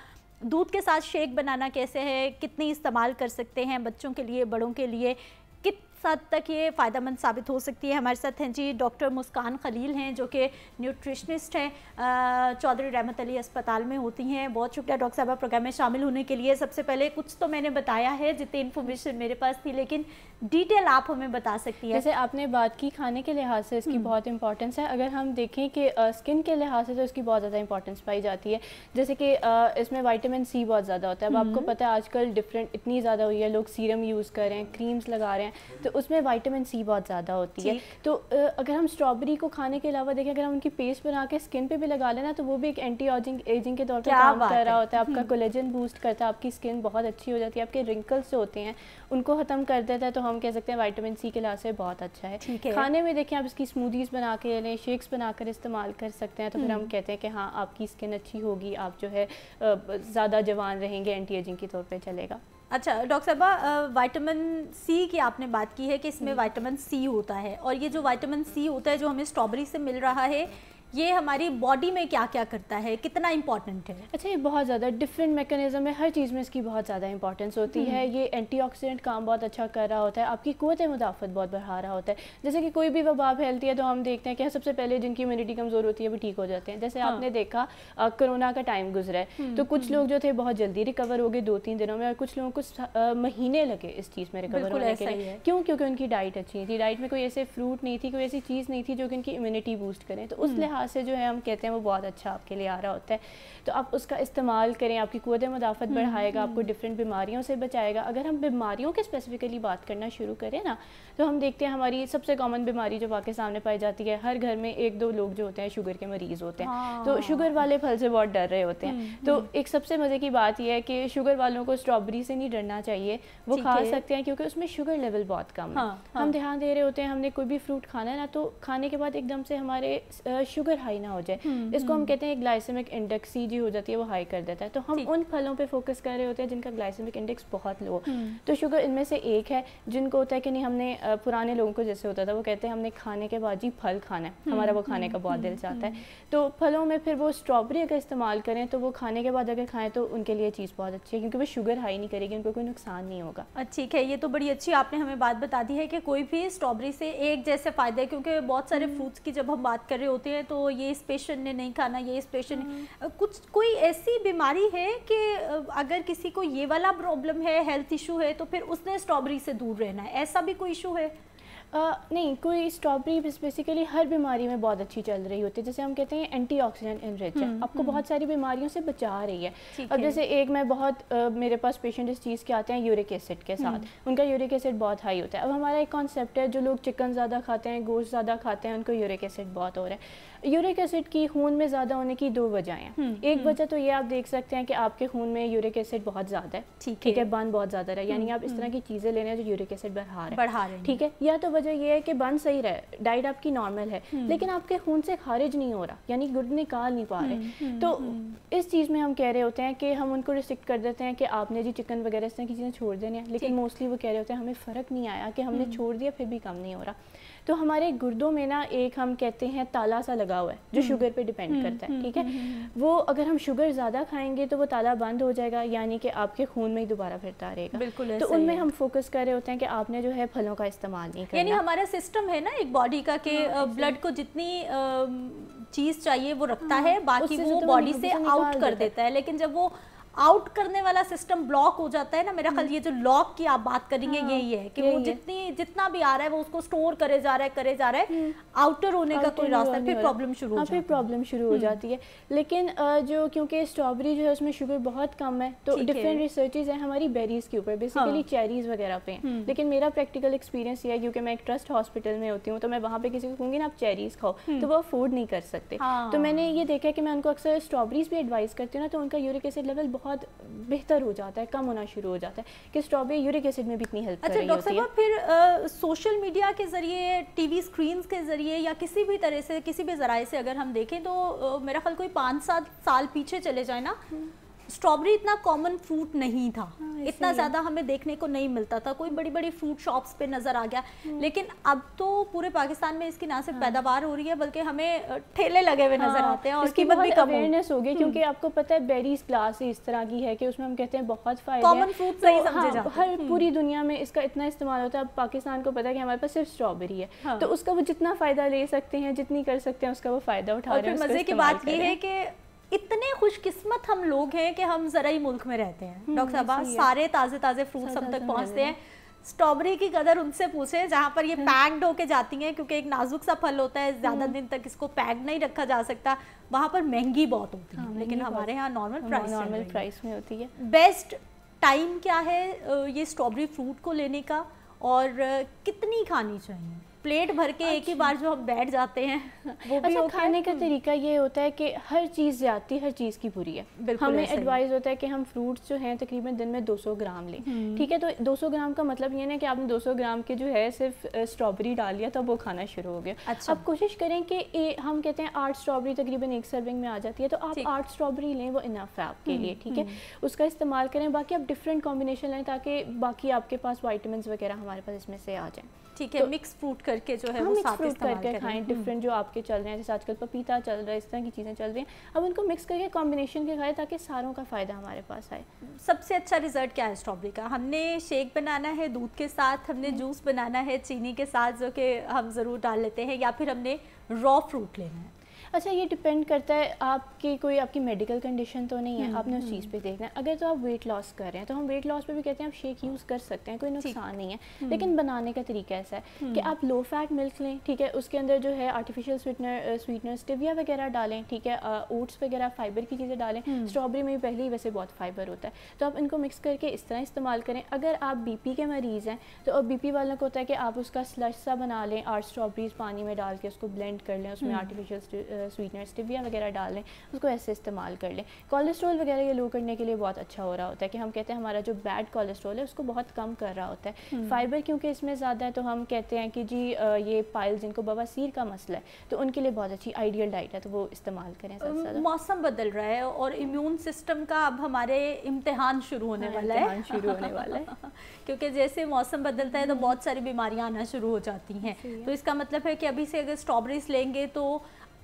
S1: दूध के साथ शेक बनाना कैसे है कितनी इस्तेमाल कर सकते हैं बच्चों के लिए बड़ों के लिए हद तक ये फ़ायदा साबित हो सकती है हमारे साथ हैं जी डॉक्टर मुस्कान खलील हैं जो कि न्यूट्रिशनिस्ट हैं चौधरी रहमत अली अस्पताल में होती हैं बहुत शुक्रिया डॉक्टर साहब प्रोग्राम में शामिल होने के लिए सबसे पहले कुछ तो मैंने बताया है जितनी इन्फॉर्मेशन मेरे पास थी लेकिन डिटेल आप हमें बता सकती हैं जैसे
S3: आपने बात की खाने के लिहाज से इसकी हम्म। बहुत इंपॉर्टेंस है अगर हम देखें कि स्किन के लिहाज से तो इसकी बहुत ज़्यादा इंपॉर्टेंस पाई जाती है जैसे कि इसमें वाइटामिन सी बहुत ज़्यादा होता है अब आपको हम्म। पता है आजकल डिफरेंट इतनी ज़्यादा हुई है लोग सीरम यूज़ कर रहे हैं क्रीम्स लगा रहे हैं तो उसमें वाइटामिन सी बहुत ज़्यादा होती है तो अगर हम स्ट्रॉबेरी को खाने के अलावा देखें अगर हम उनकी पेस्ट बना के स्किन पे भी लगा लेना तो वो भी एक एंटी एजिंग के तौर पर काम कर रहा होता है आपका कोलेजन हम्म। बूस्ट करता है आपकी स्किन बहुत अच्छी हो जाती है आपके रिंकल्स जो होते हैं उनको ख़त्म कर देता है तो हम कह सकते हैं वाइटामिन सी के लिहाज से बहुत अच्छा है खाने में देखें आप इसकी स्मूदीज़ बना के लें शेक्स बनाकर इस्तेमाल कर सकते हैं तो फिर हम हम्म। कहते हैं कि हाँ आपकी स्किन अच्छी होगी आप जो है ज़्यादा जवान रहेंगे एंटी एजिंग के तौर पर चलेगा अच्छा डॉक्टर साहबा
S1: वाइटामिन सी की आपने बात की है कि इसमें वाइटामिन सी होता है और ये जो वाइटामिन सी होता है जो हमें स्ट्रॉबेरी से मिल रहा है ये हमारी बॉडी में क्या क्या करता है कितना इम्पॉर्टेंट
S3: है अच्छा ये बहुत ज़्यादा डिफरेंट मैकेनिज्म है हर चीज़ में इसकी बहुत ज़्यादा इंपॉर्टेंस होती हम्म। है ये एंटीऑक्सीडेंट काम बहुत अच्छा कर रहा होता है आपकी कुत मुदाफ़त बहुत बढ़ा रहा होता है जैसे कि कोई भी वबा फैलती है तो हम देखते हैं कि सबसे पहले जिनकी इम्यूनिटी कमज़ोर होती है वो ठीक हो जाते हैं जैसे हाँ। आपने देखा कोरोना का टाइम गुजरा है हम्म, तो कुछ हम्म। लोग जो थे बहुत जल्दी रिकवर हो गए दो तीन दिनों में और कुछ लोगों को महीने लगे इस चीज़ में रिकवर होने के लिए क्यों क्योंकि उनकी डाइट अच्छी थी डाइट में कोई ऐसे फ्रूट नहीं थी कोई ऐसी चीज़ नहीं थी जो कि उनकी इम्यूनिटी बूस्ट करें तो उस लिहाज लिहाज से जो है हम कहते हैं वो बहुत अच्छा आपके लिए आ रहा होता है तो आप उसका इस्तेमाल करें आपकी कुत मदाफ़त हम्म, बढ़ाएगा हम्म। आपको डिफरेंट बीमारियों से बचाएगा अगर हम बीमारियों के स्पेसिफ़िकली बात करना शुरू करें ना तो हम देखते हैं हमारी सबसे कॉमन बीमारी जो वाकई सामने पाई जाती है हर घर में एक दो लोग जो होते हैं शुगर के मरीज़ होते हैं तो शुगर हाँ। वाले फल से बहुत डर रहे होते हैं हम्म, तो एक सबसे मज़े की बात यह है कि शुगर वालों को स्ट्रॉबेरी से नहीं डरना चाहिए वो खा सकते हैं क्योंकि उसमें शुगर लेवल बहुत कम है हाँ, हाँ। हम ध्यान दे रहे होते हैं हमने कोई भी फ्रूट खाना है ना तो खाने के बाद एकदम से हमारे शुगर शुगर हाई ना हो जाए हम्म, इसको हम हम्म। कहते हैं एक ग्लाइसेमिक इंडेक्स सी जी हो जाती है वो हाई कर देता है तो हम उन फलों पर फोकस कर रहे होते हैं जिनका ग्लाइसेमिक इंडेक्स बहुत लो हम्म। तो शुगर इनमें से एक है जिनको होता है कि नहीं हमने पुराने लोगों को जैसे होता था वो कहते हैं हमने खाने के बाद ही फल खाना है हमारा वो खाने का बहुत दिल चाहता है तो फलों में फिर वो स्ट्रॉबेरी अगर इस्तेमाल करें तो वो खाने के बाद अगर खाएं तो उनके लिए चीज़ बहुत अच्छी है क्योंकि वो शुगर हाई नहीं करेगी उनको कोई नुकसान नहीं होगा
S1: ठीक है ये तो बड़ी अच्छी आपने हमें बात बता दी है कि कोई भी स्ट्रॉबेरी से एक जैसे फ़ायदे क्योंकि बहुत सारे फ्रूट्स की जब हम बात कर रहे होते हैं तो तो ये इस पेशेंट ने नहीं खाना ये इस पेशेंट ने हम्म। कुछ कोई ऐसी बीमारी है कि अगर किसी को ये वाला प्रॉब्लम है हेल्थ इशू है तो फिर
S3: उसने स्ट्रॉबेरी से दूर रहना है ऐसा भी कोई इशू है आ, नहीं कोई स्ट्रॉबेरी बेसिकली हर बीमारी में बहुत अच्छी चल रही होती है जैसे हम कहते हैं एंटी ऑक्सीडेंट इनरिच है हम्म, आपको हम्म। बहुत सारी बीमारियों से बचा रही है अब जैसे एक मैं बहुत आ, मेरे पास पेशेंट इस चीज़ के आते हैं यूरिक एसिड के साथ उनका यूरिक एसिड बहुत हाई होता है अब हमारा एक कॉन्सेप्ट है जो लोग चिकन ज़्यादा खाते हैं गोश्त ज़्यादा खाते हैं उनको यूरिक एसिड बहुत हो रहा है यूरिक एसिड की खून में ज़्यादा होने की दो वजह हम्म, एक हम्म। वजह तो ये आप देख सकते हैं कि आपके खून में यूरिक एसिड बहुत ज़्यादा है ठीक है बन बहुत ज़्यादा रहा यानी हम्म, आप इस तरह की चीज़ें ले रहे हैं जो यूरिक एसिड बढ़ा रहे बढ़ा रहे ठीक है या तो वजह यह है कि बन सही रहे डाइट आपकी नॉर्मल है लेकिन आपके खून से खारिज नहीं हो रहा यानी गुड निकाल नहीं पा रहे तो इस चीज़ में हम कह रहे होते हैं कि हम उनको रिस्ट्रिक्ट कर देते हैं कि आपने जी चिकन वगैरह इस तरह की चीज़ें छोड़ देने लेकिन मोस्टली वो कह रहे होते हैं हमें फ़र्क नहीं आया कि हमने छोड़ दिया फिर भी कम नहीं हो रहा तो हमारे गुर्दों में ना एक हम कहते हैं ताला सा लगा लगा हुआ है जो शुगर हम्म। पे डिपेंड हम्म, करता है हम्म, ठीक है वो अगर हम शुगर ज़्यादा खाएंगे तो वो ताला बंद हो जाएगा यानी कि आपके खून में ही दोबारा फिरता रहेगा बिल्कुल तो उनमें हम फोकस कर रहे होते हैं कि आपने जो है फलों का इस्तेमाल नहीं करना
S1: यानी हमारा सिस्टम है ना एक बॉडी का कि ब्लड हाँ, को जितनी चीज़ चाहिए वो रखता हाँ, है बाकी वो बॉडी तो से आउट कर देता है लेकिन जब वो आउट करने वाला सिस्टम ब्लॉक हो जाता है ना मेरा ख्याल हम्म। ये जो लॉक की आप बात करेंगे हाँ, यही है कि वो जितनी जितना भी आ रहा है वो उसको स्टोर करे जा रहा है करे जा रहा है आउटर
S3: हम्म। होने का कोई रास्ता फिर प्रॉब्लम शुरू हो हाँ, फिर प्रॉब्लम शुरू हो हम्म। जाती है लेकिन जो क्योंकि स्ट्रॉबेरी जो है उसमें शुगर बहुत कम है तो डिफरेंट रिसर्चेज है हमारी बेरीज के ऊपर बेसिकली चेरीज हाँ। वगैरह पे लेकिन मेरा प्रैक्टिकल एक्सपीरियंस ये है क्योंकि मैं एक ट्रस्ट हॉस्पिटल में होती हूँ तो मैं वहाँ पे किसी को कहूँगी ना आप चेरीज खाओ तो वो अफोर्ड नहीं कर सकते तो हाँ। मैंने ये देखा कि मैं उनको अक्सर स्ट्रॉबेरीज भी एडवाइस करती हूँ ना तो उनका यूरिक एसिड लेवल बहुत बहुत बेहतर हो जाता है कम होना शुरू हो जाता है कि स्ट्रॉबेरी यूरिक एसिड में भी इतनी हेल्प अच्छा डॉक्टर साहब फिर आ, सोशल मीडिया के ज़रिए टीवी स्क्रीन के ज़रिए या
S1: किसी भी तरह से किसी भी ज़राए से अगर हम देखें तो आ, मेरा ख्याल कोई पाँच सात साल पीछे चले जाए ना हम्म। स्ट्रॉबेरी इतना कॉमन फ्रूट नहीं था हाँ, इतना ज़्यादा हमें देखने को नहीं मिलता था कोई बड़ी बड़ी फ्रूट शॉप्स पे नज़र आ गया हाँ। लेकिन अब तो पूरे पाकिस्तान में इसकी ना सिर्फ हाँ। पैदावार हो रही है बल्कि हमें ठेले लगे हुए नज़र आते हैं और इसकी भी कम अवेयरनेस
S3: हो गई हम्म। क्योंकि आपको पता है बेरीज ग्लास इस तरह की है कि उसमें हम कहते हैं बहुत फायदा कॉमन फ्रूट सही समझे जाते हर हम्म। पूरी दुनिया में इसका इतना इस्तेमाल होता है पाकिस्तान को पता है कि हमारे पास सिर्फ स्ट्रॉबेरी है तो उसका वो जितना फ़ायदा ले सकते हैं जितनी कर सकते हैं उसका वो फ़ायदा उठा रहे हैं मज़े की बात यह है
S1: कि इतने खुशकिस्मत हम लोग हैं कि हम ज़रा मुल्क में रहते हैं हम्म, डॉक्टर साहब सारे ताज़े ताज़े फ्रूट्स हम तक पहुँचते हैं स्ट्रॉबेरी की कदर उनसे पूछे जहाँ पर ये पैक्ड हम्म। होके जाती हैं क्योंकि एक नाजुक सा फल होता है ज़्यादा हम्म। दिन तक इसको पैक नहीं रखा जा सकता वहाँ पर महंगी बहुत होती हाँ, है लेकिन हमारे यहाँ नॉर्मल प्राइस नॉर्मल प्राइस में होती है बेस्ट टाइम क्या है ये स्ट्रॉबेरी फ्रूट को लेने का और कितनी खानी चाहिए प्लेट भर के एक ही अच्छा। बार जो हम बैठ
S3: जाते हैं वो भी अच्छा, खाने का तरीका ये होता है कि हर चीज़ ज्यादा हर चीज़ की बुरी है हमें एडवाइस होता है कि हम फ्रूट्स जो हैं तकरीबन दिन में 200 ग्राम लें हम्म। ठीक है तो 200 ग्राम का मतलब ये ना कि आपने 200 ग्राम के जो है सिर्फ स्ट्रॉबेरी डाल लिया तब वो खाना शुरू हो गया अच्छा। अब कोशिश करें कि हम कहते हैं आठ स्ट्रॉबेरी तकरीबन एक सर्विंग में आ जाती है तो आप आठ स्ट्रॉबेरी लें वो इनफ है आपके लिए हम्म, ठीक है हम्म। उसका इस्तेमाल करें बाकी आप डिफरेंट कॉम्बिनेशन लें ताकि बाकी आपके पास वाइटमिन वगैरह हमारे पास इसमें से आ जाए ठीक है मिक्स तो फ्रूट करके जो है हाँ, वो मिक्स फ्रूट करके खाएं डिफरेंट हम्म। जो आपके चल रहे हैं जैसे आजकल पपीता चल रहा है इस तरह की चीज़ें चल रही हैं अब उनको मिक्स करके कॉम्बिनेशन के खाएं ताकि सारों का फ़ायदा हमारे पास आए सबसे अच्छा रिजल्ट क्या है स्ट्रॉबेरी का हमने शेक बनाना
S1: है दूध के साथ हमने जूस हम्म। बनाना है चीनी के साथ जो कि हम ज़रूर डाल लेते हैं या फिर हमने रॉ फ्रूट लेना है
S3: अच्छा ये डिपेंड करता है आपकी कोई आपकी मेडिकल कंडीशन तो नहीं है हम्म, आपने उस हम्म। चीज़ पे देखना है अगर तो आप वेट लॉस कर रहे हैं तो हम वेट लॉस पे भी कहते हैं आप शेक यूज़ कर सकते हैं कोई नुकसान नहीं है हम्म। लेकिन बनाने का तरीका ऐसा है कि आप लो फैट मिल्क लें ठीक है उसके अंदर जो है आर्टिफिशियल स्वीटनर स्वीटनर स्टिविया वगैरह डालें ठीक है ओट्स वगैरह फाइबर की चीज़ें डालें स्ट्रॉबेरी में भी पहले ही वैसे बहुत फाइबर होता है तो आप इनको मिक्स करके इस तरह इस्तेमाल करें अगर आप बी के मरीज़ हैं तो अब बी वालों को होता है कि आप उसका स्लश सा बना लें आर्ट स्ट्रॉबेरीज पानी में डाल के उसको ब्लेंड कर लें उसमें आर्टिफिशियल वगैरह स्वीटनर स्टिविया वगैरह डाल लें उसको ऐसे इस्तेमाल कर लें कोलेस्ट्रॉल वगैरह ये लो करने के लिए बहुत अच्छा हो रहा होता है कि हम कहते हैं हमारा जो बैड कोलेस्ट्रॉल है उसको बहुत कम कर रहा होता है फाइबर हम्म। क्योंकि इसमें ज़्यादा है तो हम कहते हैं कि जी ये पाइल जिनको बवासीर का मसला है तो उनके लिए बहुत अच्छी आइडियल डाइट है तो वो इस्तेमाल करें मौसम बदल रहा है और इम्यून
S1: सिस्टम का अब हमारे इम्तहान हाँ, शुरू होने वाला है शुरू होने वाला है क्योंकि जैसे मौसम बदलता है तो हम्म। बहुत सारी बीमारियां आना शुरू हो जाती हैं तो इसका मतलब है कि अभी से अगर स्ट्रॉबेरीज लेंगे तो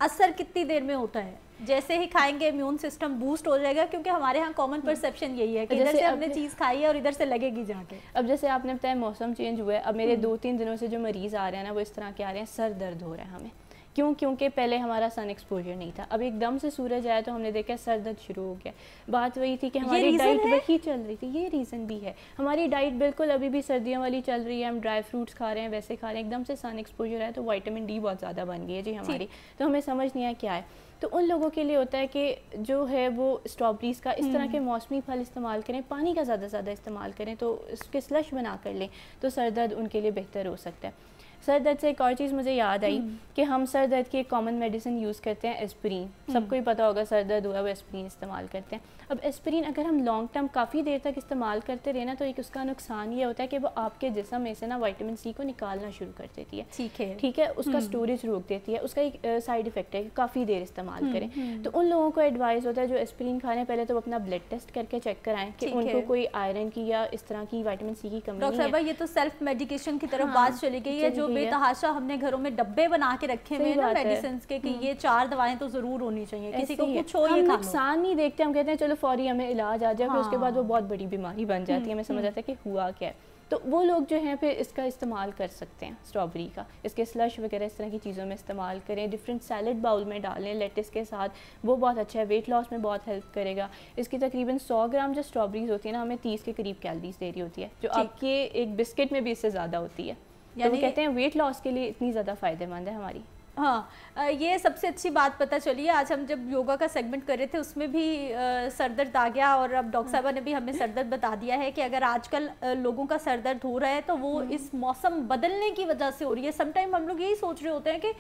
S1: असर कितनी देर में होता है जैसे ही खाएंगे इम्यून सिस्टम बूस्ट हो जाएगा क्योंकि हमारे यहाँ कॉमन परसेप्शन यही है कि इधर से हमने चीज़
S3: खाई है और इधर से लगेगी जाके अब जैसे आपने बताया मौसम चेंज हुआ है अब मेरे हम्म। दो तीन दिनों से जो मरीज़ आ रहे हैं ना वो इस तरह के आ रहे हैं सर दर्द हो रहा है हमें क्यों क्योंकि पहले हमारा सन एक्सपोजर नहीं था अब एकदम से सूरज आया तो हमने देखा सर दर्द शुरू हो गया बात वही थी कि हमारी डाइट वही चल रही थी ये रीज़न भी है हमारी डाइट बिल्कुल अभी भी सर्दियों वाली चल रही है हम ड्राई फ्रूट्स खा रहे हैं वैसे खा रहे हैं एकदम से सन एक्सपोजर आया तो वाइटामिन डी बहुत ज़्यादा बन गई है जी हमारी तो हमें समझ नहीं आया क्या है तो उन लोगों के लिए होता है कि जो है वो स्ट्रॉबेरीज का इस तरह के हम्म। मौसमी फल इस्तेमाल करें पानी का ज़्यादा से ज़्यादा इस्तेमाल करें तो उसके स्लश बना कर लें तो सर दर्द उनके लिए बेहतर हो सकता है सर दर्द से एक और चीज़ मुझे याद आई हम्म। कि हम सर दर्द की एक कॉमन मेडिसिन यूज़ करते हैं एस्प्रीन हम्म। सबको ही पता होगा सर दर्द हुआ वो एस्प्रीन इस्तेमाल करते हैं अब एस्पिरिन अगर हम लॉन्ग टर्म काफ़ी देर तक इस्तेमाल करते रहे ना तो एक उसका नुकसान ये होता है कि वो आपके जिसम में से ना वाइटामिन सी को निकालना शुरू कर देती है ठीक है ठीक है उसका स्टोरेज हम्म। रोक देती है उसका एक साइड इफेक्ट है कि काफ़ी देर इस्तेमाल हम्म, करें हम्म। तो उन लोगों को एडवाइस होता है जो एस्पिरिन खाने पहले तो अपना ब्लड टेस्ट करके चेक कराएं कि उनको कोई आयरन की या इस तरह की वाइटामिन सी की कमी डॉक्टर साहब ये तो सेल्फ मेडिकेशन की तरफ हाँ, बात चली गई है जो बेतहाशा हमने घरों में डब्बे बना के रखे हुए
S1: हैं ना मेडिसिन के कि ये चार दवाएं तो जरूर होनी चाहिए किसी को कुछ नुकसान
S3: नहीं देखते हम कहते हैं चलो फौरी हमें इलाज आ जाए हाँ। फिर उसके बाद वो हाँ। बहुत बड़ी बीमारी बन जाती है हमें समझ हम्म, आता है कि हम्म। हुआ क्या है तो वो लोग जो हैं फिर इसका इस्तेमाल कर सकते हैं स्ट्रॉबेरी का इसके स्लश वगैरह इस तरह की चीज़ों में इस्तेमाल करें डिफरेंट सैलड बाउल में डालें लेटिस के साथ वो बहुत अच्छा है वेट लॉस में बहुत हेल्प करेगा इसकी तकरीबन 100 ग्राम जो स्ट्रॉबेरीज होती है ना हमें 30 के करीब कैलरीज दे रही होती है जो आपके एक बिस्किट में भी इससे ज़्यादा होती है तो कहते हैं वेट लॉस के लिए इतनी ज़्यादा फ़ायदेमंद है हमारी
S1: हाँ
S3: ये सबसे अच्छी बात पता चली है आज हम जब योगा का सेगमेंट कर रहे थे उसमें भी
S1: सरदर्द आ गया और अब डॉक्टर हाँ। साहबा ने भी हमें सरदर्द बता दिया है कि अगर आजकल लोगों का सरदर्द हो रहा है तो वो हाँ। इस मौसम बदलने की वजह से हो रही है समटाइम हम लोग यही सोच रहे होते हैं कि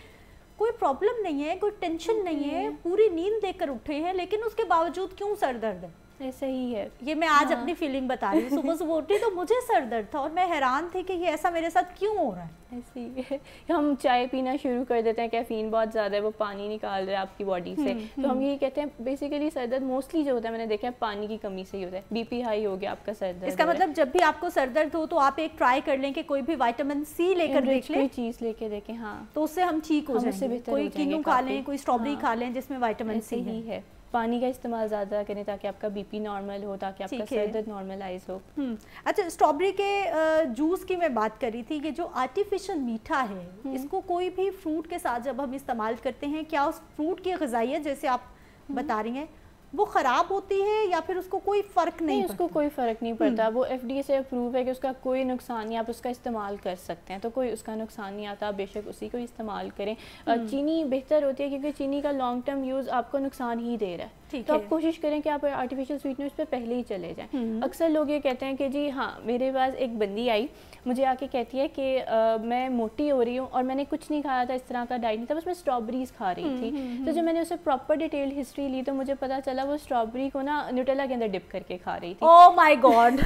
S1: कोई प्रॉब्लम नहीं है कोई टेंशन हाँ नहीं है पूरी नींद देकर उठे हैं लेकिन उसके बावजूद क्यों
S3: सरदर्द है ऐसे ही है
S1: ये मैं आज हाँ। अपनी फीलिंग बता रही हूँ सुबह सुबह उठी तो मुझे सर दर्द था और मैं
S3: हैरान थी कि ये ऐसा मेरे साथ क्यों हो रहा है ऐसी है हम चाय पीना शुरू कर देते हैं कैफीन बहुत ज़्यादा है वो पानी निकाल रहा है आपकी बॉडी से हम्म, तो हम हम्म। यही कहते हैं बेसिकली सर दर्द मोस्टली जो होता है मैंने देखा है पानी की कमी से ही होता है बीपी हाई हो गया आपका सर दर्द इसका मतलब जब भी आपको सर दर्द हो तो आप
S1: एक ट्राई कर लें कि कोई भी वाइटामिन सी लेकर देख लें
S3: चीज़ लेकर देखें हाँ तो उससे हम
S1: ठीक हो जाए कोई किन्नू खा लें कोई स्ट्रॉबेरी हाँ। खा
S3: लें जिसमें वाइटामिन सी ही है पानी का इस्तेमाल ज़्यादा करें ताकि आपका बीपी नॉर्मल हो ताकि आपका सर दर्द नॉर्मलाइज हो हम्म, अच्छा
S1: स्ट्रॉबेरी के जूस की मैं बात कर रही थी ये जो आर्टिफिशियल मीठा है हम्म। इसको कोई भी फ्रूट के साथ जब हम इस्तेमाल करते हैं क्या उस फ्रूट की गजाइत जैसे आप हम्म। बता रही हैं वो खराब होती
S3: है या फिर उसको कोई फर्क नहीं, नहीं उसको कोई फर्क नहीं पड़ता हम्म। वो एफ ए से अप्रूव है कि उसका कोई नुकसान नहीं आप उसका इस्तेमाल कर सकते हैं तो कोई उसका नुकसान नहीं आता बेशक उसी को इस्तेमाल करें हम्म। चीनी बेहतर होती है क्योंकि चीनी का लॉन्ग टर्म यूज़ आपको नुकसान ही दे रहा है तो आप कोशिश करें कि आप आर्टिफिशियल स्वीटनर्स पे पहले ही चले जाएं हम्म। अक्सर लोग ये कहते हैं कि जी हाँ मेरे पास एक बंदी आई मुझे आके कहती है कि आ, मैं मोटी हो रही हूँ और मैंने कुछ नहीं खाया था इस तरह का डाइट नहीं था बस मैं स्ट्रॉबेरीज खा रही हम्म, थी हम्म, तो जब मैंने उसे प्रॉपर डिटेल हिस्ट्री ली तो मुझे पता चला वो स्ट्रॉबेरी को ना न्यूटेला के अंदर डिप करके खा रही थी ओ माई गॉड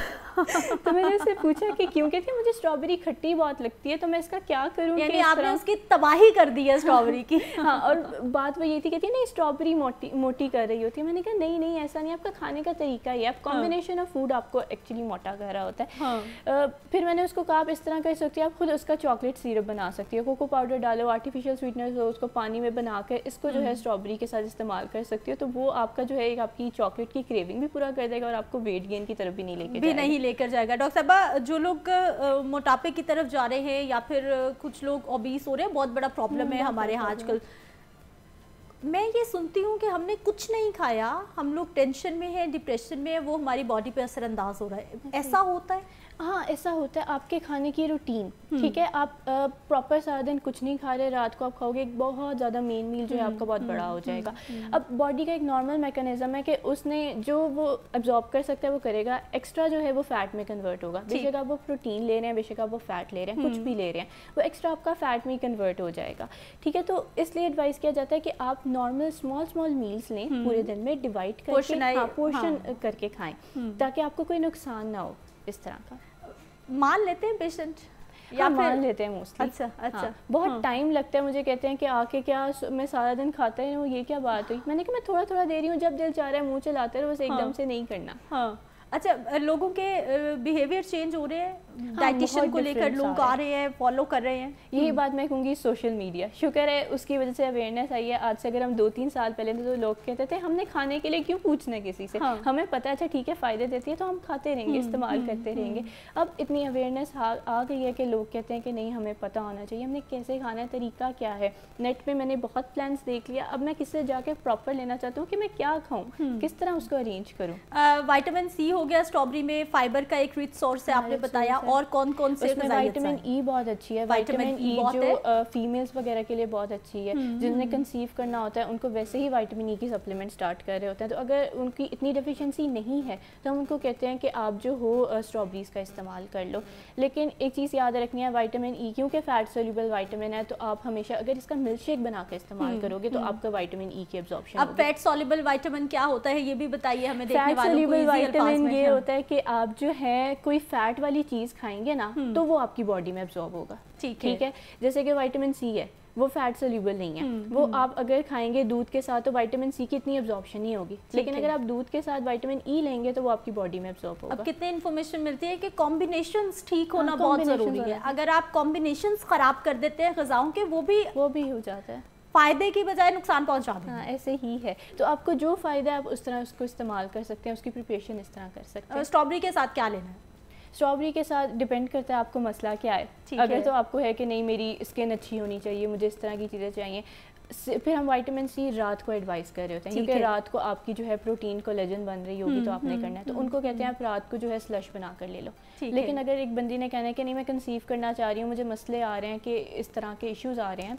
S3: तो मैंने उससे पूछा कि क्यों कहती है मुझे स्ट्रॉबेरी खट्टी बहुत लगती है तो मैं इसका क्या करूँ यानी आपने उसकी तबाही कर दी है स्ट्रॉबेरी की हाँ और बात वो ये थी कहती है ना स्ट्रॉबेरी मोटी मोटी कर रही हो होती है मैंने कहा नहीं नहीं ऐसा नहीं आपका खाने का तरीका ही आप कॉम्बिनेशन ऑफ फूड आपको एक्चुअली मोटा कर रहा होता है हाँ। फिर मैंने उसको कहा आप इस तरह कर सकती है आप खुद उसका चॉकलेट सिरप बना सकती है कोको पाउडर डालो आर्टिफिशियल स्वीटनर हो उसको पानी में बना कर इसको जो है स्ट्रॉबेरी हम्म। के साथ इस्तेमाल कर सकती हो तो वो आपका जो है एक आपकी चॉकलेट की क्रेविंग भी पूरा कर देगा और आपको वेट गेन की तरफ भी नहीं लेकर भी नहीं लेकर जाएगा डॉक्टर साहबा जो लोग
S1: मोटापे की तरफ जा रहे हैं या फिर कुछ लोग ओबीस हो रहे हैं बहुत बड़ा प्रॉब्लम हम्म, है हमारे यहाँ आजकल मैं ये सुनती हूँ कि हमने कुछ नहीं खाया हम लोग टेंशन में हैं डिप्रेशन में है वो हमारी बॉडी पे असरअंदाज हो रहा है ऐसा होता है हाँ ऐसा होता है आपके
S3: खाने की रूटीन हम्म। ठीक है आप प्रॉपर सारा दिन कुछ नहीं खा रहे रात को आप खाओगे एक बहुत ज़्यादा मेन मील जो है हम्म, आपका बहुत बड़ा हम्म, हो जाएगा अब बॉडी का एक नॉर्मल मैकेनिज्म है कि उसने जो वो एब्जॉर्ब कर सकता है वो करेगा एक्स्ट्रा जो है वो फैट में कन्वर्ट होगा बेशक आप वो प्रोटीन ले रहे हैं बेशक आप वो फैट ले रहे हैं कुछ भी ले रहे हैं वो एक्स्ट्रा आपका फैट में कन्वर्ट हो जाएगा ठीक है तो इसलिए एडवाइस किया जाता है कि आप नॉर्मल स्मॉल स्मॉल मील्स लें पूरे दिन में डिवाइड करके पोर्शन हाँ, हाँ। करके खाएं ताकि आपको कोई नुकसान ना हो इस तरह का मान लेते हैं पेशेंट या हाँ, मान लेते हैं मोस्टली अच्छा अच्छा हाँ, बहुत हाँ. टाइम लगता है मुझे कहते हैं कि आके क्या मैं सारा दिन खाते हैं हूँ ये क्या बात हुई मैंने कहा मैं थोड़ा थोड़ा दे रही हूँ जब दिल चाह रहा है मुँह चलाते रहो बस एकदम हाँ। से नहीं करना हाँ अच्छा लोगों के बिहेवियर चेंज हो रहे हैं डाइटिशन हाँ, को लेकर लोग आ रहे हैं फॉलो कर रहे हैं यही बात मैं कहूँगी सोशल मीडिया शुक्र है उसकी वजह से अवेयरनेस आई है आज से अगर हम दो तीन साल पहले थे तो लोग कहते थे हमने खाने के लिए क्यों पूछना किसी से हाँ। हमें पता है अच्छा ठीक है फ़ायदे देती है तो हम खाते रहेंगे हम्म, इस्तेमाल हम्म, करते हम्म। रहेंगे अब इतनी अवेयरनेस आ गई है कि लोग कहते हैं कि नहीं हमें पता होना चाहिए हमने कैसे खाना है तरीका क्या है नेट पर मैंने बहुत प्लान्स देख लिया अब मैं किससे जाके प्रॉपर लेना चाहता हूँ कि मैं क्या खाऊँ किस तरह उसको अरेंज
S1: करूँ वाइटामिन सी हो गया स्ट्रॉबेरी में फाइबर का एक रिच सोर्स है आपने बताया और कौन कौन से विटामिन ई
S3: e बहुत अच्छी है विटामिन ई e e जो फीमेल्स वगैरह के लिए बहुत अच्छी है हम्म, जिन्हें कंसीव हम्म। करना होता है उनको वैसे ही वाइटामिन ई की सप्लीमेंट स्टार्ट कर रहे होते हैं तो अगर उनकी इतनी डिफिशेंसी नहीं है तो हम उनको कहते हैं कि आप जो हो स्ट्रॉबेरीज़ का इस्तेमाल कर लो लेकिन एक चीज़ याद रखनी है वाइटामिन ई क्योंकि फ़ैट सोल्यूबल वाइटामिन है तो आप हमेशा अगर इसका मिल्क शेक बना कर इस्तेमाल हम्म, करोगे तो आपका वाइटामिन ई की एब्जॉर्प्शन अब फैट सोल्यूबल वाइटामिन क्या होता है ये भी बताइए हमें
S1: फैट सोल्यूबल वाइटामिन ये हाँ।
S3: होता है कि आप जो है कोई फैट वाली चीज़ चीज़ खाएंगे ना हम्म। तो वो आपकी बॉडी में एब्जॉर्ब होगा ठीक ठीक है जैसे कि वाइटामिन सी है वो फैट सोल्यूबल नहीं है हम्म, वो हम्म। आप अगर खाएंगे दूध के साथ तो वाइटामिन सी की इतनी एब्जॉर्प्शन नहीं होगी लेकिन अगर आप दूध के साथ वाइटामिन ई e लेंगे तो वो आपकी बॉडी में एब्जॉर्ब होगा अब
S1: कितने इन्फॉर्मेशन मिलती है कि कॉम्बिनेशन ठीक हाँ, होना हाँ, बहुत ज़रूरी है अगर आप कॉम्बिनेशन ख़राब कर देते हैं गज़ाओं के वो भी वो भी हो जाता है
S3: फ़ायदे की बजाय नुकसान पहुंचा हाँ ऐसे ही है तो आपको जो फ़ायदा है आप उस तरह उसको इस्तेमाल कर सकते हैं उसकी प्रिपरेशन इस तरह कर सकते हैं स्ट्रॉबेरी के साथ क्या लेना है स्ट्रॉबेरी के साथ डिपेंड करता है आपको मसला क्या है अगर है। तो आपको है कि नहीं मेरी स्किन अच्छी होनी चाहिए मुझे इस तरह की चीज़ें चाहिए फिर हम वाइटामिन सी रात को एडवाइस कर रहे होते हैं क्योंकि रात को आपकी जो है प्रोटीन लेजन बन रही होगी तो हम्म, आपने हम्म, करना है तो हम्म, उनको कहते हैं आप रात को जो है स्लश बना कर ले लो लेकिन अगर एक बंदी ने कहना है कि नहीं मैं कंसीव करना चाह रही हूँ मुझे मसले आ रहे हैं कि इस तरह के इश्यूज़ आ रहे हैं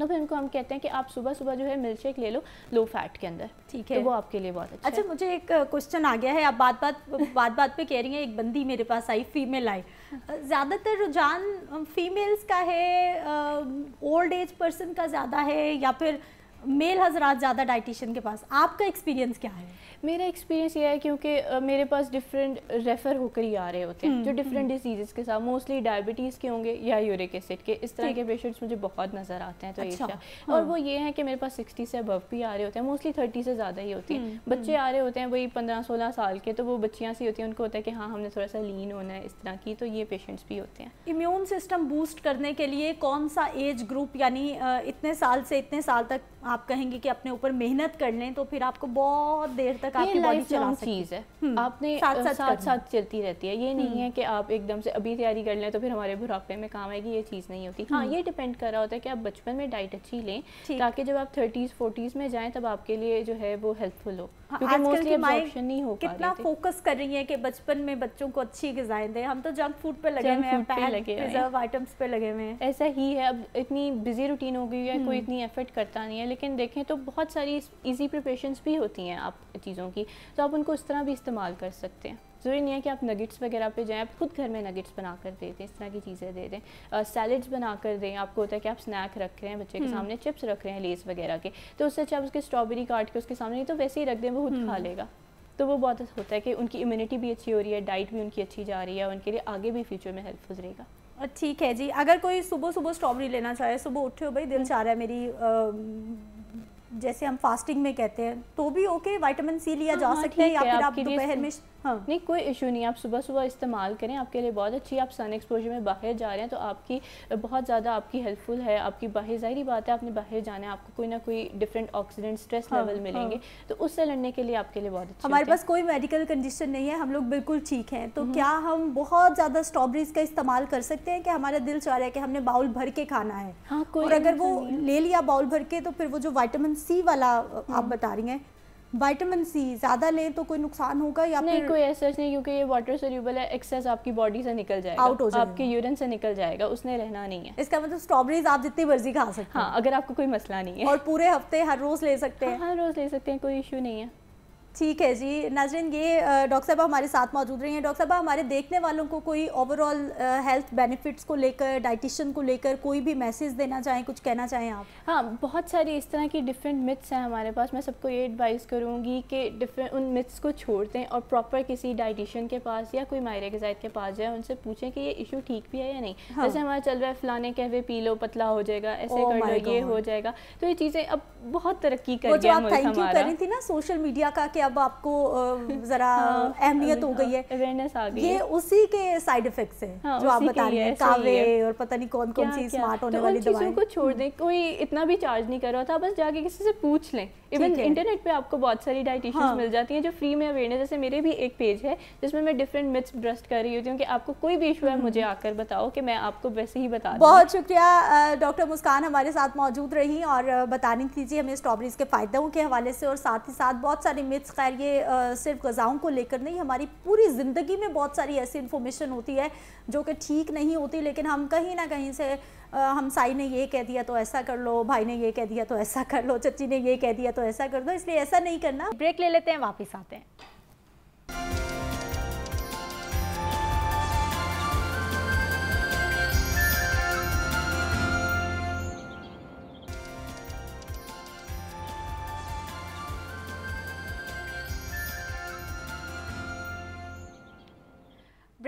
S3: तो फिर उनको हम कहते हैं कि आप सुबह सुबह जो है मिल्कशेक ले लो लो फैट के अंदर ठीक तो है तो वो आपके लिए बहुत अच्छा अच्छा मुझे एक
S1: क्वेश्चन आ गया है आप बात बात बात बात पे कह रही हैं एक बंदी मेरे पास आई फीमेल आई ज़्यादातर रुझान फीमेल्स का है ओल्ड एज पर्सन का ज़्यादा
S3: है या फिर मेल हजरात ज़्यादा डाइटिशियन के पास आपका एक्सपीरियंस क्या है मेरा एक्सपीरियंस ये है क्योंकि मेरे पास डिफरेंट रेफ़र होकर ही आ रहे होते हैं जो डिफरेंट हम्म, डिजीज़ हम्म। के साथ मोस्टली डायबिटीज़ के होंगे या यूरिक एसिड के इस तरह के पेशेंट्स मुझे बहुत नज़र आते हैं तो अच्छा, हाँ। और वो ये है कि मेरे पास सिक्सटी से अबव भी आ रहे होते हैं मोस्टली थर्टी से ज़्यादा ही होती है हम्म, बच्चे आ रहे होते हैं वही पंद्रह सोलह साल के तो वो बच्चियाँ सी होती हैं उनको होता है कि हाँ हमने थोड़ा सा लीन होना है इस तरह की तो ये पेशेंट्स भी होते हैं
S1: इम्यून सिस्टम बूस्ट करने के लिए कौन सा एज ग्रुप यानी इतने साल से इतने साल तक आप कहेंगे कि अपने ऊपर मेहनत कर लें तो फिर आपको बहुत देर तक तक आपकी बॉडी चला चीज़ है
S3: हम्म, आपने साथ साथ, साथ, साथ चलती रहती है ये नहीं हम्म। है कि आप एकदम से अभी तैयारी कर लें तो फिर हमारे बुढ़ापे में काम आएगी ये चीज़ नहीं होती हाँ हम्म। ये डिपेंड कर रहा होता है कि आप बचपन में डाइट अच्छी लें ताकि जब आप थर्टीज़ फोर्टीज़ में जाए तब आपके लिए जो है वो हेल्पफुल हो हाँ, क्योंकि मोस्टली ऑप्शन
S1: नहीं हो कितना फोकस कर रही है कि बचपन में बच्चों को अच्छी गजाएं दें हम तो जंक फूड पे लगे हुए हैं प्रिजर्व
S3: आइटम्स पे लगे हुए हैं ऐसा ही है अब इतनी बिजी रूटीन हो गई है कोई हम्म। इतनी एफर्ट करता नहीं है लेकिन देखें तो बहुत सारी इजी प्रिपरेशंस भी होती हैं आप चीज़ों की तो आप उनको उस तरह भी इस्तेमाल कर सकते हैं ज़रूरी नहीं है कि आप नगेट्स वगैरह पे जाएँ आप खुद घर में नगेट्स बना कर दे दें इस तरह की चीज़ें दे दें सैलड्स बना कर दें आपको होता है कि आप स्नैक रख रहे हैं बच्चे के हम्म। सामने चिप्स रख रहे हैं लेस वगैरह के तो उससे अच्छा आप उसके स्ट्रॉबेरी काट के उसके सामने तो वैसे ही रख दें वो खुद खा हम्म। लेगा तो वो बहुत होता है कि उनकी इम्यूनिटी भी अच्छी हो रही है डाइट भी उनकी अच्छी जा रही है उनके लिए आगे भी फ्यूचर में हेल्पफुल रहेगा ठीक है जी अगर कोई सुबह सुबह स्ट्रॉबेरी लेना चाहे सुबह उठे हो भाई दिल हम्म। चाह रहा है
S1: मेरी जैसे हम फास्टिंग में कहते हैं तो भी ओके विटामिन सी लिया हाँ, जा हाँ, सकता है या फिर आप दोपहर में
S3: हाँ नहीं कोई इशू नहीं आप सुबह सुबह इस्तेमाल करें आपके लिए बहुत अच्छी आप सन एक्सपोजर में बाहर जा रहे हैं तो आपकी बहुत ज़्यादा आपकी हेल्पफुल है आपकी बाहर जाहिर बात है आपने बाहर जाना है आपको कोई ना कोई डिफरेंट ऑक्सीडेंट स्ट्रेस हाँ, लेवल हाँ। मिलेंगे हाँ। तो उससे लड़ने के लिए आपके लिए बहुत अच्छा हमारे पास
S1: कोई मेडिकल कंडीशन नहीं है हम लोग बिल्कुल ठीक हैं तो हम्म। क्या हम बहुत ज़्यादा स्ट्रॉबेरीज का इस्तेमाल कर सकते हैं कि हमारा दिल चाह रहा है कि हमने बाउल भर के खाना है हाँ, कोई अगर वो ले लिया बाउल भर के तो फिर वो जो वाइटामिन सी वाला आप हम्म। बता रही हैं विटामिन सी ज़्यादा लें तो कोई नुकसान होगा या नहीं कोई ऐसा
S3: नहीं क्योंकि ये वाटर सोल्यूबल है एक्सेस आपकी बॉडी से निकल जाएगा आउट हो जाएगा आपके यूरिन से निकल जाएगा उसने रहना नहीं है इसका मतलब स्ट्रॉबेरीज आप जितनी मर्जी खा सकते हाँ, हैं हाँ अगर आपको कोई मसला नहीं है और पूरे हफ्ते हर रोज़ ले सकते हैं हाँ, हर रोज़ ले सकते हैं कोई इशू नहीं है ठीक है जी
S1: नाजरन ये डॉक्टर साहब हमारे साथ मौजूद रही हैं डॉक्टर साहब हमारे देखने वालों को कोई ओवरऑल हेल्थ बेनिफिट्स को लेकर डाइटिशन को लेकर कोई भी मैसेज देना चाहें कुछ कहना चाहें आप हाँ
S3: बहुत सारी इस तरह की डिफरेंट मिथ्स हैं हमारे पास मैं सबको ये एडवाइस करूँगी कि डिफरेंट उन मिथ्स को छोड़ दें और प्रॉपर किसी डाइटिशियन के पास या कोई मायरे गजाइत के पास जाए उनसे पूछें कि ये इशू ठीक भी है या नहीं हाँ। जैसे हमारा चल रहा है फलाने कहवे पी लो पतला हो जाएगा ऐसे oh कर लो ये हो जाएगा तो ये चीज़ें अब बहुत तरक्की कर रही थी
S1: ना सोशल मीडिया का कि अब आपको ज़रा हाँ, अहमियत हो गई है अवेयरनेस आ गई ये उसी के साइड इफेक्ट्स हैं हाँ, जो आप बता रहे हैं कावे और पता नहीं कौन कौन सी स्मार्ट होने तो वाली दवाएं को
S3: छोड़ दें कोई इतना भी चार्ज नहीं कर रहा था बस जाके किसी से पूछ लें इवन इंटरनेट पे आपको बहुत सारी डाइटिशियंस हाँ। मिल जाती हैं जो फ्री में अवेयरनेस जैसे मेरे भी एक पेज है जिसमें मैं डिफरेंट मिथ्स ब्रस्ट कर रही होती हूँ कि आपको कोई भी इशू है हम्म। मुझे आकर बताओ कि मैं आपको वैसे ही बता बहुत
S1: शुक्रिया डॉक्टर मुस्कान हमारे साथ मौजूद रही और बताने दीजिए हमें स्ट्रॉबेरीज के फ़ायदों के हवाले से और साथ ही साथ बहुत सारे मिथ्स खैर ये सिर्फ गज़ाओं को लेकर नहीं हमारी पूरी ज़िंदगी में बहुत सारी ऐसी इन्फॉर्मेशन होती है जो कि ठीक नहीं होती लेकिन हम कहीं ना कहीं से हम साई ने ये कह दिया तो ऐसा कर लो भाई ने ये कह दिया तो ऐसा कर लो चची ने ये कह दिया तो ऐसा कर दो इसलिए ऐसा नहीं करना ब्रेक ले लेते हैं वापस आते हैं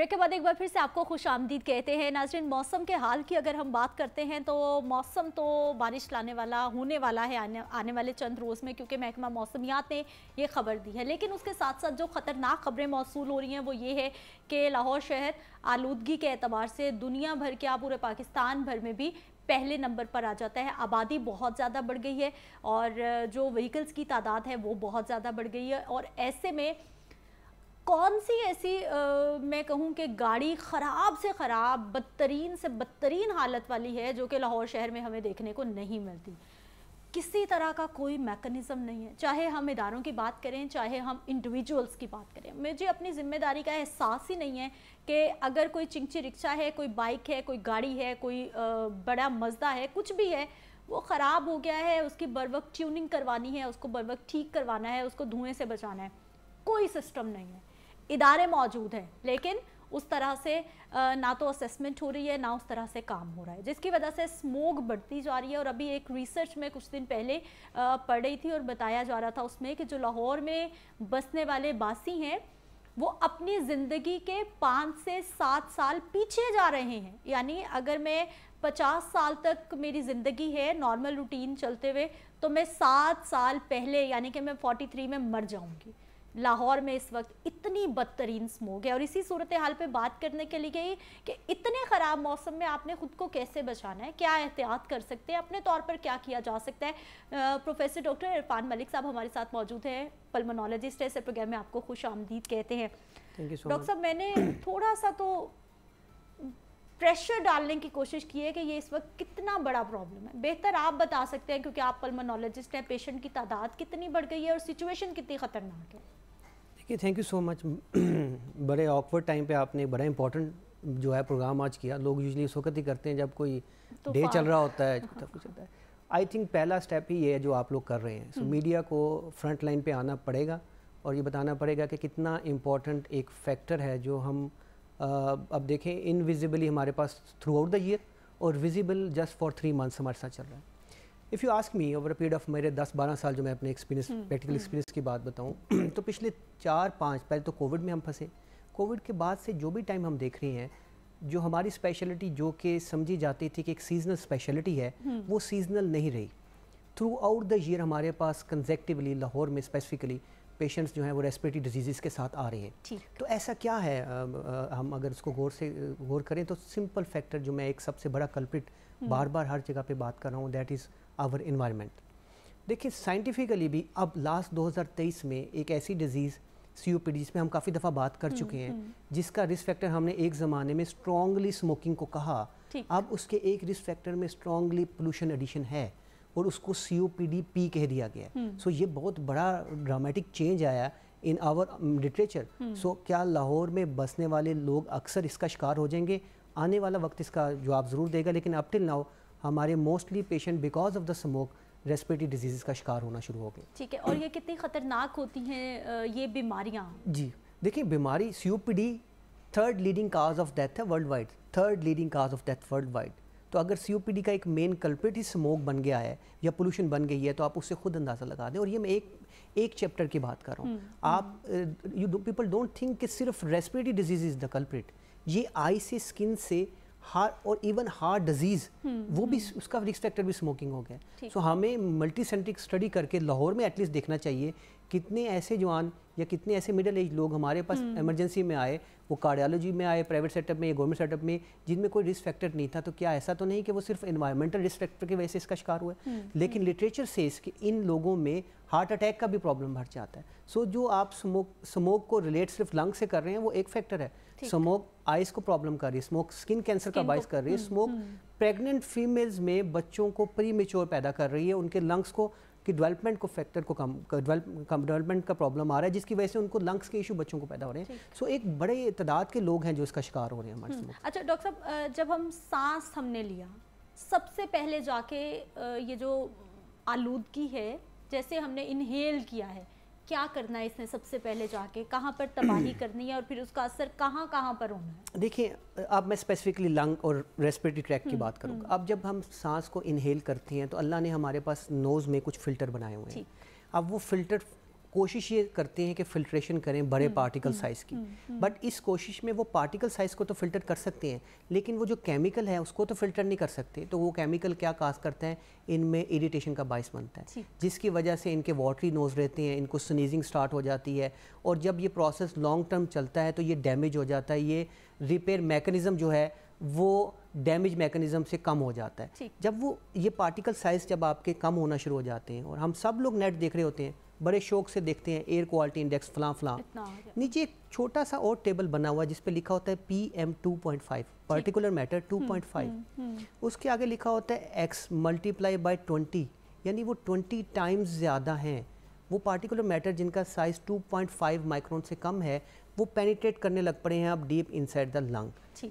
S1: ब्रेक के बाद एक बार फिर से आपको खुश आमदीद कहते हैं नाजरीन मौसम के हाल की अगर हम बात करते हैं तो मौसम तो बारिश लाने वाला होने वाला है आने आने वाले चंद रोज़ में क्योंकि महकमा मौसमियात ने ये खबर दी है लेकिन उसके साथ साथ जो ख़तरनाक खबरें मौसू हो रही हैं वो ये है कि लाहौर शहर आलूदगी के अतबार से दुनिया भर क्या पूरे पाकिस्तान भर में भी पहले नंबर पर आ जाता है आबादी बहुत ज़्यादा बढ़ गई है और जो व्हीकल्स की तादाद है वो बहुत ज़्यादा बढ़ गई है और ऐसे में कौन सी ऐसी आ, मैं कहूँ कि गाड़ी ख़राब से ख़राब बदतरीन से बदतरीन हालत वाली है जो कि लाहौर शहर में हमें देखने को नहीं मिलती किसी तरह का कोई मैकेनिज़्म नहीं है चाहे हम इदारों की बात करें चाहे हम इंडिविजुअल्स की बात करें मुझे अपनी ज़िम्मेदारी का एहसास ही नहीं है कि अगर कोई चिंची रिक्शा है कोई बाइक है कोई गाड़ी है कोई आ, बड़ा मजदा है कुछ भी है वो ख़राब हो गया है उसकी बर ट्यूनिंग करवानी है उसको बर ठीक करवाना है उसको धुएँ से बचाना है कोई सिस्टम नहीं है इदारे मौजूद हैं लेकिन उस तरह से ना तो असेसमेंट हो रही है ना उस तरह से काम हो रहा है जिसकी वजह से स्मोक बढ़ती जा रही है और अभी एक रिसर्च में कुछ दिन पहले पढ़ रही थी और बताया जा रहा था उसमें कि जो लाहौर में बसने वाले बासी हैं वो अपनी ज़िंदगी के पाँच से सात साल पीछे जा रहे हैं यानी अगर मैं पचास साल तक मेरी ज़िंदगी है नॉर्मल रूटीन चलते हुए तो मैं सात साल पहले यानी कि मैं फोर्टी थ्री में मर जाऊँगी लाहौर में इस वक्त इतनी बदतरीन स्मोक है और इसी सूरत हाल पे बात करने के लिए गई कि इतने ख़राब मौसम में आपने खुद को कैसे बचाना है क्या एहतियात कर सकते हैं अपने तौर पर क्या किया जा सकता है प्रोफेसर डॉक्टर इरफान मलिक साहब हमारे साथ मौजूद हैं पलमोनोलॉजिस्ट ऐसे प्रोग्राम में आपको खुश आमदीद कहते हैं डॉक्टर साहब मैंने थोड़ा सा तो प्रेशर डालने की कोशिश की है कि ये इस वक्त कितना बड़ा प्रॉब्लम है बेहतर आप बता सकते हैं क्योंकि आप पल्मोनोलॉजिस्ट हैं पेशेंट की तादाद कितनी बढ़ गई है और सिचुएशन कितनी ख़तरनाक है
S4: जी थैंक यू सो मच बड़े ऑकवर्ड टाइम पे आपने बड़ा इंपॉर्टेंट जो है प्रोग्राम आज किया लोग यूजली इस वक्त ही करते हैं जब कोई तो डे चल रहा होता है तब कुछ होता है आई थिंक पहला स्टेप ही ये है जो आप लोग कर रहे हैं सो so, मीडिया हम्म। को फ्रंट लाइन पे आना पड़ेगा और ये बताना पड़ेगा कि कितना इम्पोर्टेंट एक फैक्टर है जो हम आ, अब देखें इनविजिबली हमारे पास थ्रू आउट द ईयर और visible just for three months हमारे साथ चल रहा है if you ask me over a period of मेरे 10-12 साल जो मैं अपने एक्सपीरियंस प्रैक्टिकल एक्सपीरियंस की बात बताऊँ *clears throat* तो पिछले चार पाँच पहले तो कोविड में हम फंसे कोविड के बाद से जो भी टाइम हम देख रहे हैं जो हमारी स्पेशलिटी जो कि समझी जाती थी कि एक सीजनल स्पेशलिटी है हम्म। वो सीजनल नहीं रही थ्रू आउट द ईयर हमारे पास कंजेक्टिवली लाहौर में स्पेसिफिकली पेशेंट्स जो हैं वो रेस्पिरेटरी डिजीज़ के साथ आ रहे हैं तो ऐसा क्या है आ, आ, हम अगर उसको गौर से गौर करें तो सिंपल फैक्टर जो मैं एक सबसे बड़ा कल्प्रिट हम्म। बार बार हर जगह पे बात कर रहा हूँ दैट इज़ आवर इन्वायरमेंट देखिए साइंटिफिकली भी अब लास्ट 2023 में एक ऐसी disease C O P D जिसमें हम काफ़ी दफ़ा बात कर चुके हैं हम्म, हम्म। जिसका रिस्क फैक्टर हमने एक ज़माने में स्ट्रॉन्गली स्मोकिंग को कहा अब उसके एक रिस्क फैक्टर में स्ट्रॉन्गली पोल्यूशन एडिशन है और उसको C O P D P कह दिया गया सो हम्म। ये बहुत बड़ा ड्रामेटिक चेंज आया इन आवर लिटरेचर सो क्या लाहौर में बसने वाले लोग अक्सर इसका शिकार हो जाएंगे आने वाला वक्त इसका जवाब ज़रूर देगा लेकिन अपटिल टिल नाउ हमारे mostly patient because of the smoke respiratory disease का शिकार होना शुरू हो गए
S1: ठीक है और ये कितनी ख़तरनाक होती हैं ये बीमारियाँ
S4: जी देखिए बीमारी C third leading cause of death है worldwide third leading cause of death worldwide तो अगर सी का एक मेन कल्पेट ही स्मोक बन गया है या पोल्यूशन बन गई है तो आप उससे खुद अंदाज़ा लगा दें और ये मैं एक एक चैप्टर की बात कर रहा हूँ हम्म, हम्म। आप यू पीपल डोंट थिंक कि सिर्फ respiratory disease is the culprit ये आई से स्किन से हार्ट और इवन हार्ट डिजीज हम्म, वो भी हम्म। उसका रिस्क फैक्टर भी स्मोकिंग हो गया सो so, हमें मल्टी सेंट्रिक स्टडी करके लाहौर में एटलीस्ट देखना चाहिए कितने ऐसे जवान या कितने ऐसे मिडिल एज लोग हमारे पास इमरजेंसी हम्म। में आए वो कार्डियोलॉजी में आए प्राइवेट सेटअप में या गवर्नमेंट सेटअप में जिनमें कोई रिस्क फैक्टर नहीं था तो क्या ऐसा तो नहीं कि वो सिर्फ इन्वायरमेंटल रिस्क फैक्टर की वजह से इसका शिकार हुआ है हम्म, हम्म। लेकिन लिटरेचर से इसके इन लोगों में हार्ट अटैक का भी प्रॉब्लम बढ़ जाता है सो so, जो आप स्मोक स्मोक को रिलेट सिर्फ लंग से कर रहे हैं वो एक फैक्टर है स्मोक आइस को प्रॉब्लम कर रही है स्मोक स्किन कैंसर का बाइस कर रही है स्मोक प्रेग्नेंट फीमेल्स में बच्चों को प्री पैदा कर रही है उनके लंग्स को कि डेवलपमेंट को फैक्टर को कम डेवलपमेंट का प्रॉब्लम आ रहा है जिसकी वजह से उनको लंग्स के इशू बच्चों को पैदा हो रहे हैं सो एक बड़े तादाद के लोग हैं जो इसका शिकार हो रहे हैं हमारे हम्म।
S1: अच्छा डॉक्टर साहब जब हम सांस हमने लिया सबसे पहले जाके ये जो आलूदगी है जैसे हमने इनहेल किया है क्या करना है इसने सबसे पहले जाके कहाँ पर तबाही *clears throat* करनी है और फिर उसका असर कहाँ कहाँ पर होना
S4: है देखिए अब मैं स्पेसिफिकली लंग और रेस्पिरेटरी ट्रैक की हम्म, बात करूँगा हम्म। अब जब हम सांस को इनहेल करते हैं तो अल्लाह ने हमारे पास नोज़ में कुछ फ़िल्टर बनाए हुए हैं अब वो फ़िल्टर कोशिश ये करते हैं कि फिल्ट्रेशन करें बड़े पार्टिकल हम्म, साइज़ हम्म, की बट हम्म, इस कोशिश में वो पार्टिकल साइज़ को तो फिल्टर कर सकते हैं लेकिन वो जो केमिकल है उसको तो फिल्टर नहीं कर सकते तो वो केमिकल क्या काज करते हैं इनमें इरीटेशन का बायस बनता है जिसकी वजह से इनके वाटरी नोज रहते हैं इनको स्नीजिंग स्टार्ट हो जाती है और जब ये प्रोसेस लॉन्ग टर्म चलता है तो ये डैमेज हो जाता है ये रिपेयर मैकेनिज़्म जो है वो डैमेज मैकेनिज़्म से कम हो जाता है जब वो ये पार्टिकल साइज़ जब आपके कम होना शुरू हो जाते हैं और हम सब लोग नेट देख रहे होते हैं बड़े शौक से देखते हैं एयर क्वालिटी इंडेक्स फलां फलां नीचे एक छोटा सा और टेबल बना हुआ है जिसपे लिखा होता है P M two point five particular matter two point five उसके आगे लिखा होता है एक्स मल्टीप्लाई बाई ट्वेंटी यानी वो ट्वेंटी टाइम्स ज़्यादा हैं वो पार्टिकुलर मैटर जिनका size two point five micron से कम है वो पेनिट्रेट करने लग पड़े हैं अब deep inside the lung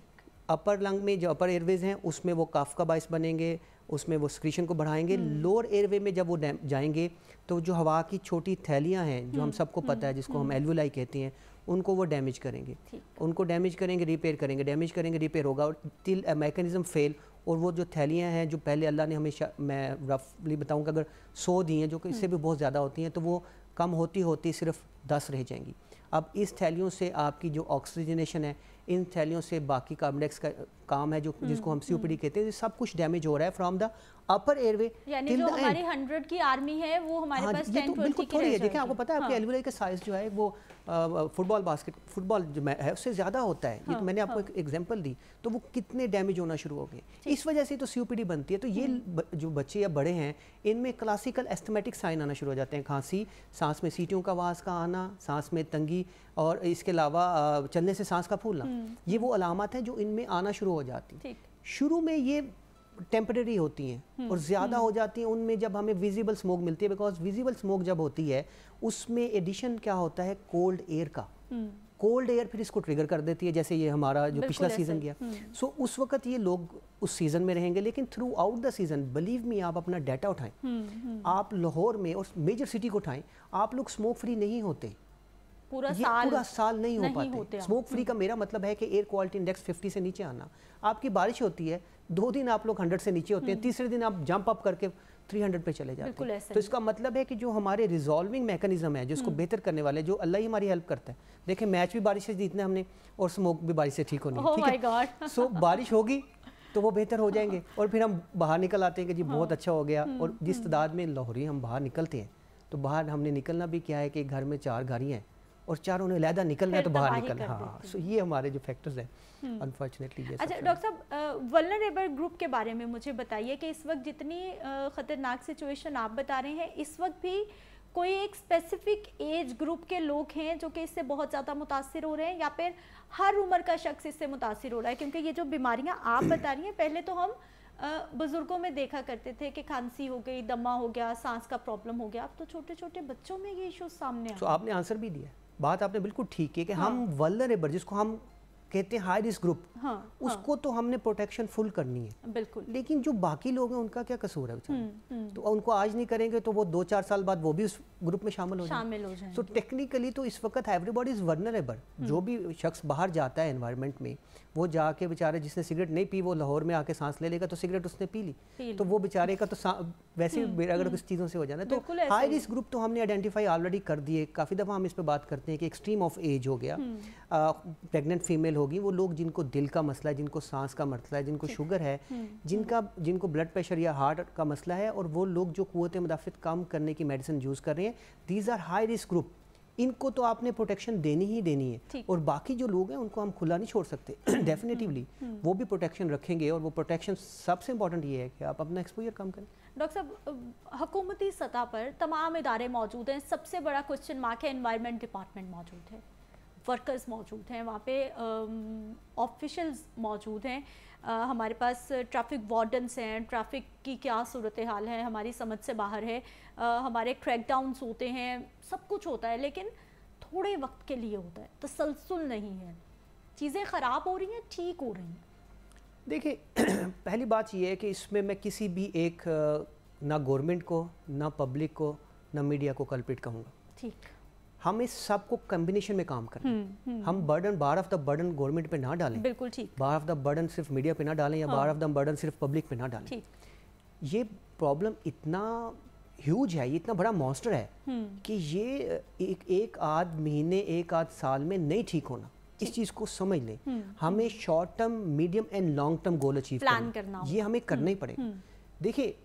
S4: upper lung में जो अपर एयरवेज हैं उसमें वो काफ का बाइस बनेंगे उसमें वो स्क्रीशन को बढ़ाएंगे लोअर हम्म। एयरवे में जब वो जाएंगे तो जो हवा की छोटी थैलियाँ हैं जो हम हम्म। सबको पता है जिसको हम एलवलाई हम्म। कहते हैं उनको वो डैमेज करेंगे उनको डैमेज करेंगे रिपेयर करेंगे डैमेज करेंगे रिपेयर होगा और टिल मैकेनिज्म फेल और वो जो थैलियाँ हैं जो पहले अल्लाह ने हमेशा मैं रफली बताऊँगा अगर सौ दी हैं जो कि इससे भी बहुत ज़्यादा होती हैं तो वो कम होती होती सिर्फ दस रह जाएंगी अब इस थैलियों से आपकी जो ऑक्सीजनेशन है इन थैलियों से बाकी कार्बन डाइऑक्साइड काम है जो जिसको हम्म, हम सीओपीडी हम्म। कहते हैं सब कुछ डैमेज हो रहा है from the upper airway
S1: hundred की आर्मी है वो हमारे हाँ, पास 10 तो बिल्कुल थोड़ी है देखिए आपको पता है
S4: आपके का साइज जो है वो फुटबॉल बास्केट फुटबॉल जो है उससे ज़्यादा होता है ये तो हाँ, मैंने आपको हाँ। एक एग्जांपल दी तो वो कितने डैमेज होना शुरू हो गए इस वजह से तो सीओपीडी बनती है तो ये हम्म। जो बच्चे या बड़े हैं इनमें क्लासिकल एस्थमेटिक साइन आना शुरू हो जाते हैं खांसी सांस में सीटियों का आवाज़ का आना सांस में तंगी और इसके अलावा चलने से सांस का फूलना ये वो अलामत है जो इनमें आना शुरू हो हो जाती शुरू में ये टेम्परेरी होती हैं हम्म, और ज़्यादा हम्म। हो जाती हैं उनमें जब हमें विजिबल स्मोक मिलती है बिकॉज विजिबल स्मोक जब होती है उसमें एडिशन क्या होता है कोल्ड एयर का कोल्ड हम्म। एयर फिर इसको ट्रिगर कर देती है जैसे ये हमारा जो पिछला सीज़न गया सो so, उस वक्त ये लोग उस सीज़न में रहेंगे लेकिन throughout the season believe me आप अपना डाटा उठाएं हुँ, हुँ. आप लाहौर में और मेजर सिटी को उठाएं आप लोग स्मोक फ्री नहीं होते
S1: पूरा साल पूरा साल नहीं हो पाते होते स्मोक फ्री
S4: का मेरा मतलब है कि एयर क्वालिटी इंडेक्स 50 से नीचे आना आपकी बारिश होती है दो दिन आप लोग 100 से नीचे होते हैं हम्म। तीसरे दिन आप जंप अप करके 300 पे चले जाते हैं तो इसका मतलब है कि जो हमारे रिजॉल्विंग मैकेनिज्म है जिसको हम्म। बेहतर करने वाले जो अल्लाह ही हमारी हेल्प करता है देखें मैच भी बारिश से जीतना हमने और स्मोक भी बारिश से ठीक होनी oh ठीक है सो *laughs* बारिश होगी तो वो बेहतर हो जाएंगे और फिर हम बाहर निकल आते हैं कि जी हाँ। बहुत अच्छा हो गया हम्म, और जिस तादाद में लाहौरी हम बाहर निकलते हैं तो बाहर हमने निकलना भी क्या है कि घर में चार गाड़ियाँ हैं और चारों ने लहदा निकलना है तो बाहर निकलना हाँ सो ये हमारे जो फैक्टर्स
S1: हैं
S4: अनफॉर्चुनेटली हम्म। ये अच्छा
S1: डॉक्टर साहब वलनरेबल ग्रुप के बारे में मुझे बताइए कि इस वक्त जितनी ख़तरनाक सिचुएशन आप बता रहे हैं इस वक्त भी कोई एक स्पेसिफिक एज ग्रुप के लोग हैं जो कि इससे बहुत ज़्यादा मुतासर हो रहे हैं या फिर हर उम्र का शख्स इससे मुतासर हो रहा है क्योंकि ये जो बीमारियाँ आप बता रही हैं पहले तो हम बुज़ुर्गों में देखा करते थे कि खांसी हो गई दमा हो गया सांस का प्रॉब्लम हो गया अब तो छोटे छोटे बच्चों में ये इशू सामने तो
S4: आपने आंसर भी दिया बात आपने बिल्कुल ठीक है कि हाँ। हम वल्लरेबल जिसको हम कहते हैं हाई रिस्क ग्रुप
S1: उसको
S4: हाँ। तो हमने प्रोटेक्शन फुल करनी है बिल्कुल लेकिन जो बाकी लोग हैं उनका क्या कसूर है हम्म, हम्म। तो उनको आज नहीं करेंगे तो वो दो चार साल बाद वो भी उस ग्रुप में शामिल हो शामिल हो जाए तो टेक्निकली तो इस वक्त एवरीबॉडी इज वर्नरेबल जो भी शख्स बाहर जाता है एनवायरमेंट में वो जाके बेचारे जिसने सिगरेट नहीं पी वो लाहौर में आके सांस ले लेगा तो सिगरेट उसने पी ली तो वो बेचारे का तो वैसे भी हम्म, अगर हम्म। कुछ चीज़ों से हो जाना तो हाई रिस्क ग्रुप तो हमने आइडेंटिफाई ऑलरेडी कर दिए काफ़ी दफ़ा हम इस पर बात करते हैं कि एक्सट्रीम ऑफ एज हो गया प्रेगनेंट हम्म। फीमेल होगी वो लोग जिनको दिल का मसला है जिनको सांस का मसला है जिनको शुगर है जिनका जिनको ब्लड प्रेशर या हार्ट का मसला है और वो लोग जो कुत मुदाफ़त कम करने की मेडिसिन यूज़ कर रहे हैं these are high risk group इनको तो आपने प्रोटेक्शन देनी ही देनी है और बाकी जो लोग हैं उनको हम खुला नहीं छोड़ सकते डेफिनेटिवली *clears throat* हम्म, हम्म। वो भी प्रोटेक्शन रखेंगे और वो प्रोटेक्शन सबसे इम्पोर्टेंट ये है कि आप अपना एक्सपोजर कम करें
S1: डॉक्टर साहब हकूमती सतह पर तमाम इदारे मौजूद हैं सबसे बड़ा क्वेश्चन मार्क है इन्वायरमेंट डिपार्टमेंट मौजूद है वर्कर्स मौजूद हैं वहाँ पे ऑफिशल्स मौजूद हैं हमारे पास ट्रैफिक वार्डन्स हैं ट्रैफिक की क्या सूरत हाल है हमारी समझ से बाहर है हमारे क्रैकडाउंस होते हैं सब कुछ होता है लेकिन थोड़े वक्त के लिए होता है तसलसल नहीं है चीज़ें ख़राब हो रही हैं ठीक हो रही हैं
S4: देखिए *clears throat* पहली बात यह है कि इसमें मैं किसी भी एक ना गवर्नमेंट को ना पब्लिक को ना मीडिया को कल्पिट कहूँगा ठीक हम इस सब को कम्बिनेशन में काम करें
S1: हम्म, हम्म। हम
S4: burden bar of the burden government पे ना डालें बिल्कुल ठीक बार ऑफ द बर्डन सिर्फ मीडिया पे ना डालें या बार ऑफ द बर्डन सिर्फ पब्लिक पे ना डालें ये प्रॉब्लम इतना ह्यूज है ये इतना बड़ा मॉन्स्टर है हम्म। कि ये एक एक आध महीने एक आध साल में नहीं ठीक होना इस चीज को समझ लें हमें short term medium and long term goal achieve plan करना ये हमें करना ही पड़ेगा देखिए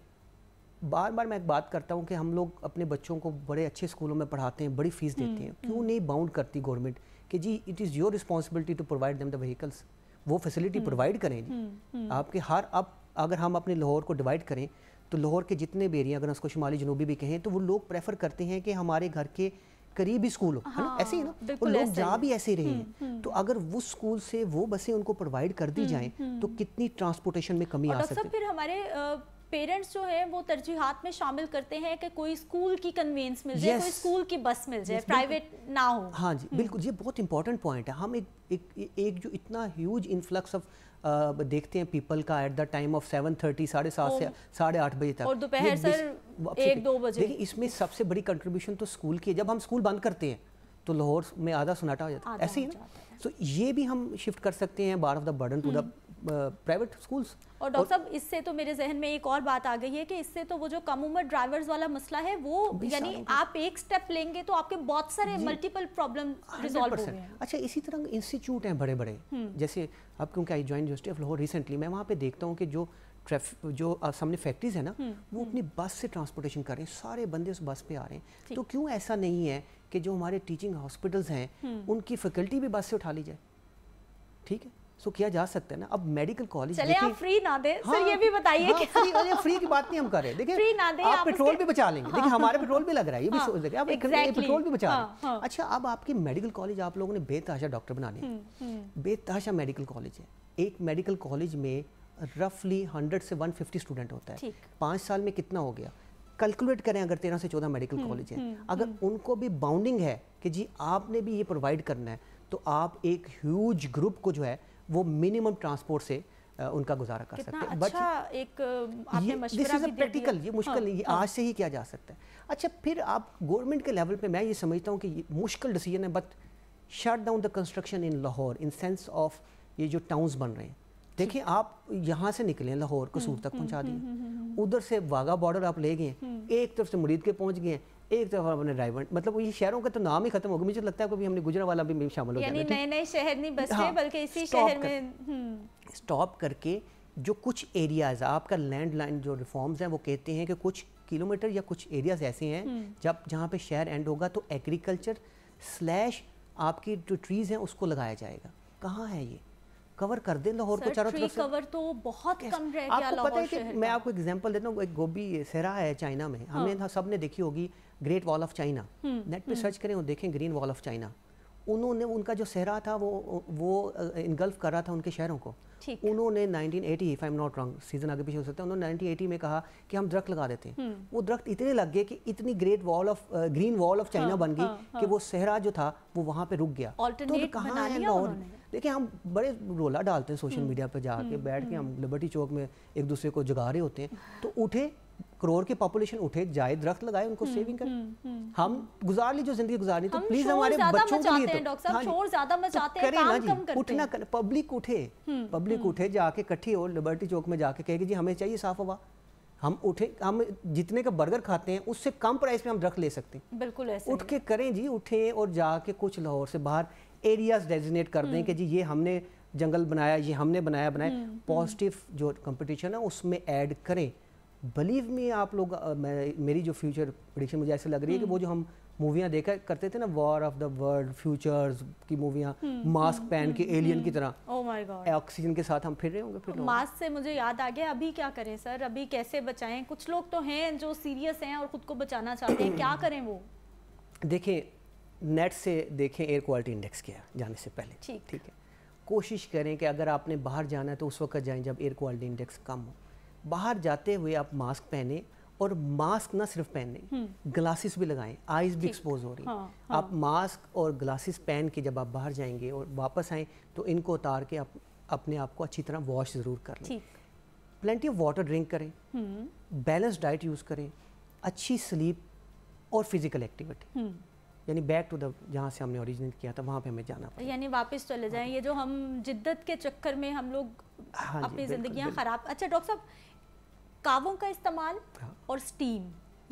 S4: बार बार मैं एक बात करता हूँ कि हम लोग अपने बच्चों को बड़े अच्छे स्कूलों में पढ़ाते हैं बड़ी फीस देते हैं क्यों हम्म। नहीं बाउंड करती गवर्नमेंट कि जी it is your responsibility to provide them the vehicles वो फैसिलिटी प्रोवाइड हम्म। करें जी हम्म, आपके हर अब अगर हम अपने लाहौर को डिवाइड करें तो लाहौर के जितने भी एरिया अगर उसको शुमाली जनूबी भी कहें तो वो लोग प्रेफर करते हैं कि हमारे घर के करीब ही स्कूल हो है ना हाँ, ऐसे ही ना और लोग जा भी ऐसे रहे हैं तो अगर वो स्कूल से वो बसें उनको प्रोवाइड कर दी जाएं तो कितनी ट्रांसपोर्टेशन में कमी आ सकती है
S1: फिर हमारे पेरेंट्स जो हैं वो तरजीहत में शामिल करते हैं कि कोई स्कूल की कन्वेंस मिल जाए yes. कोई स्कूल की बस मिल जाए प्राइवेट ना हो हाँ जी
S4: हम्म। बिल्कुल ये बहुत इंपॉर्टेंट पॉइंट है हम एक एक, एक जो इतना ह्यूज इन्फ्लक्स ऑफ देखते हैं पीपल का at the time of seven thirty साढ़े सात से साढ़े आठ बजे तक और दोपहर सर एक दो बजे देखिए इसमें सबसे बड़ी कंट्रीब्यूशन तो स्कूल की है जब हम स्कूल बंद करते हैं तो लाहौर में आधा सन्नाटा हो जाता है ऐसे ही ना तो ये भी हम शिफ्ट कर सकते हैं bar of the burden to the private schools
S1: और डॉक्टर साहब इससे तो मेरे जहन में एक और बात आ गई है कि इससे तो वो जो कम उम्र ड्राइवर्स वाला मसला है वो यानी आप एक स्टेप लेंगे तो आपके बहुत सारे मल्टीपल प्रॉब्लम रिजॉल्व हो गए
S4: अच्छा इसी तरह इंस्टीट्यूट हैं बड़े बड़े हम्म। जैसे अब क्योंकि I join University of Lahore recently मैं वहाँ पे देखता हूँ कि जो ट्रैफिक जो सामने फैक्ट्रीज है ना हम्म, वो हम्म। अपनी बस से ट्रांसपोर्टेशन कर रहे हैं सारे बंदे उस बस पे आ रहे हैं तो क्यों ऐसा नहीं है कि जो हमारे टीचिंग हॉस्पिटल्स हैं उनकी फैकल्टी भी बस से उठा ली जाए ठीक है सो किया जा सकता है ना अब मेडिकल कॉलेज चले आप फ्री ना दे हाँ, सर ये भी बताइए हाँ, फ्री, फ्री की बात नहीं हम कर रहे देखिए फ्री ना दे आप, आप पेट्रोल भी बचा लेंगे हाँ, देखिए हमारे पेट्रोल भी लग रहा है ये भी हाँ, सोच देखिए आप exactly, पेट्रोल भी बचा हाँ, रहे हैं हाँ। अच्छा अब आपके मेडिकल कॉलेज आप लोगों ने बेतहाशा डॉक्टर बनाने हम्म, हम्म। बेतहाशा मेडिकल कॉलेज है एक मेडिकल कॉलेज में रफली हंड्रेड से वन स्टूडेंट होता है पांच साल में कितना हो गया कैलकुलेट करें अगर तेरह से चौदह मेडिकल हम्म, कॉलेज है अगर उनको भी बाउंडिंग है कि जी आपने भी ये प्रोवाइड करना है तो आप एक ह्यूज ग्रुप को जो है वो मिनिमम ट्रांसपोर्ट से उनका गुजारा कर सकते हैं अच्छा
S1: एक आपने दिस इज़ प्रैक्टिकल ये मुश्किल हाँ, नहीं ये हाँ. आज
S4: से ही किया जा सकता है अच्छा फिर आप गवर्नमेंट के लेवल पे मैं ये समझता हूँ कि मुश्किल डिसीजन है but shut down the construction in Lahore in sense of ये जो टाउन्स बन रहे हैं देखिए आप यहाँ से निकले लाहौर कसूर हम्म, तक पहुँचा हम्म, दिए हम्म, उधर से वाघा बॉर्डर आप ले गए एक तरफ से मुरीद के पहुँच गए एक दफ़ा अपने ड्राइवर मतलब ये शहरों का तो नाम ही खत्म हो गया मुझे लगता है कभी हमने गुजरा वाला भी शामिल हो गया नए
S1: नए शहर नहीं बस हाँ, बल्कि इसी शहर में
S4: स्टॉप हम्म। करके जो कुछ एरियाज़ आपका लैंड लाइन जो रिफॉर्म्स हैं वो कहते हैं कि कुछ किलोमीटर या कुछ एरियाज ऐसे हैं हम्म। जब जहाँ पे शहर एंड होगा तो एग्रीकल्चर स्लैश आपकी जो ट्रीज़ हैं उसको लगाया जाएगा कहाँ है ये कवर कर दें लाहौर को चारों तरफ कवर
S1: तो बहुत कम रह गया आपको पता है कि मैं आपको
S4: एग्जांपल देता हूँ एक गोभी सहरा है चाइना में हमने हाँ। सब ने देखी होगी Great wall of China net पे सर्च हम्म। करें और देखें ग्रीन वॉल ऑफ चाइना उन्होंने उनका जो सेहरा था वो वो इनगल्फ कर रहा था उनके शहरों को उन्होंने 1980 if I am not wrong season आगे पीछे हो सकता है उन्होंने 1980 में कहा कि हम दरख्त लगा देते हैं हम्म। वो दरख्त इतने लग गए कि इतनी great wall of green wall of China बन गई हाँ, हाँ। कि वो सेहरा जो था वो वहाँ पे रुक गया
S1: तो कहाँ है लाहौर
S4: देखिए हम बड़े रोला डालते हैं सोशल हम्म, मीडिया पर जाके हम्म, बैठ के हम्म। हम लिबर्टी चौक में एक दूसरे को जगा रहे होते हैं तो उठे करोड़ की पॉपुलेशन उठे जाए दरख्त लगाए उनको सेविंग कर हम गुजार ली जो जिंदगी गुजारनी तो प्लीज हमारे बच्चों के लिए ना तो- हाँ जी तो हाँ उठना कर पब्लिक उठे पब्लिक उठे जाके इकट्ठी हो लिबर्टी चौक में जाके कहेगी जी हमें चाहिए साफ हवा हम उठे हम जितने का बर्गर खाते हैं उससे कम प्राइस में हम रख ले सकते हैं बिल्कुल ऐसे उठ के करें जी उठे और जाके कुछ लाहौर से बाहर एरियाज डेजिनेट कर दें हम्म। कि जी ये हमने जंगल बनाया ये हमने बनाया बनाया पॉजिटिव हम्म, हम्म। जो कंपटीशन है उसमें ऐड करें बिलीव में आप लोग मेरी जो फ्यूचर प्रडिक्शन मुझे ऐसे लग रही है कि वो जो हम मूवियाँ देखा करते थे ना war of the world futures की मूवियाँ मास्क पहन के एलियन की
S1: तरह
S4: ऑक्सीजन oh के साथ हम फिर रहे होंगे फिर
S1: मास्क से मुझे याद आ गया अभी क्या करें सर अभी कैसे बचाएं कुछ लोग तो हैं जो सीरियस हैं और ख़ुद को बचाना चाहते हैं क्या *clears throat* करें वो
S4: देखें नेट से देखें एयर क्वालिटी इंडेक्स क्या जाने से पहले ठीक ठीक है कोशिश करें कि अगर आपने बाहर जाना है तो उस वक्त जाएं जब एयर क्वालिटी इंडेक्स कम हो बाहर जाते हुए आप मास्क पहने और मास्क ना सिर्फ पहने ग्लासेस हम्म। भी लगाएं आइज भी एक्सपोज हो रही हाँ, हाँ। आप मास्क और ग्लासेस पहन के जब आप बाहर जाएंगे और वापस आएँ तो इनको उतार के आप अपने आप को अच्छी तरह वॉश ज़रूर कर लें प्लेंटी ऑफ वाटर ड्रिंक करें बैलेंस डाइट यूज़ करें अच्छी स्लीप और फिज़िकल एक्टिविटी यानी बैक टू द जहाँ से हमने ओरिजिनेट किया था वहाँ पे हमें जाना पड़ा
S1: यानी वापस चले जाएं ये जो हम जिद्दत के चक्कर में हम लोग
S4: हाँ अपनी ज़िंदगियाँ ख़राब
S1: अच्छा डॉक्टर साहब कावों का इस्तेमाल हाँ। और स्टीम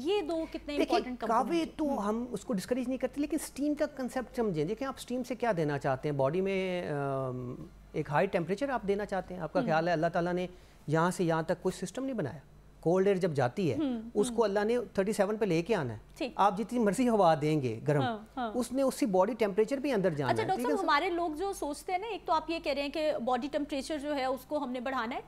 S1: ये दो कितने कावे तो
S4: हम उसको डिस्करेज नहीं करते लेकिन स्टीम का कंसेप्ट समझें देखें आप स्टीम से क्या देना चाहते हैं बॉडी में एक हाई टेम्परेचर आप देना चाहते हैं आपका हम्म। ख्याल है अल्लाह तला ने यहाँ से यहाँ तक कोई सिस्टम नहीं बनाया कोल्ड एयर जब जाती है हम्म, उसको हम्म। अल्लाह ने 37 पे लेके आना है आप जितनी मर्जी हवा देंगे गर्म हाँ, हाँ। उसने उसी बॉडी टेम्परेचर भी अंदर जाना अच्छा, है डॉक्टर
S1: हमारे लोग जो सोचते हैं ना एक तो आप ये कह रहे हैं कि बॉडी टेम्परेचर जो है उसको हमने बढ़ाना है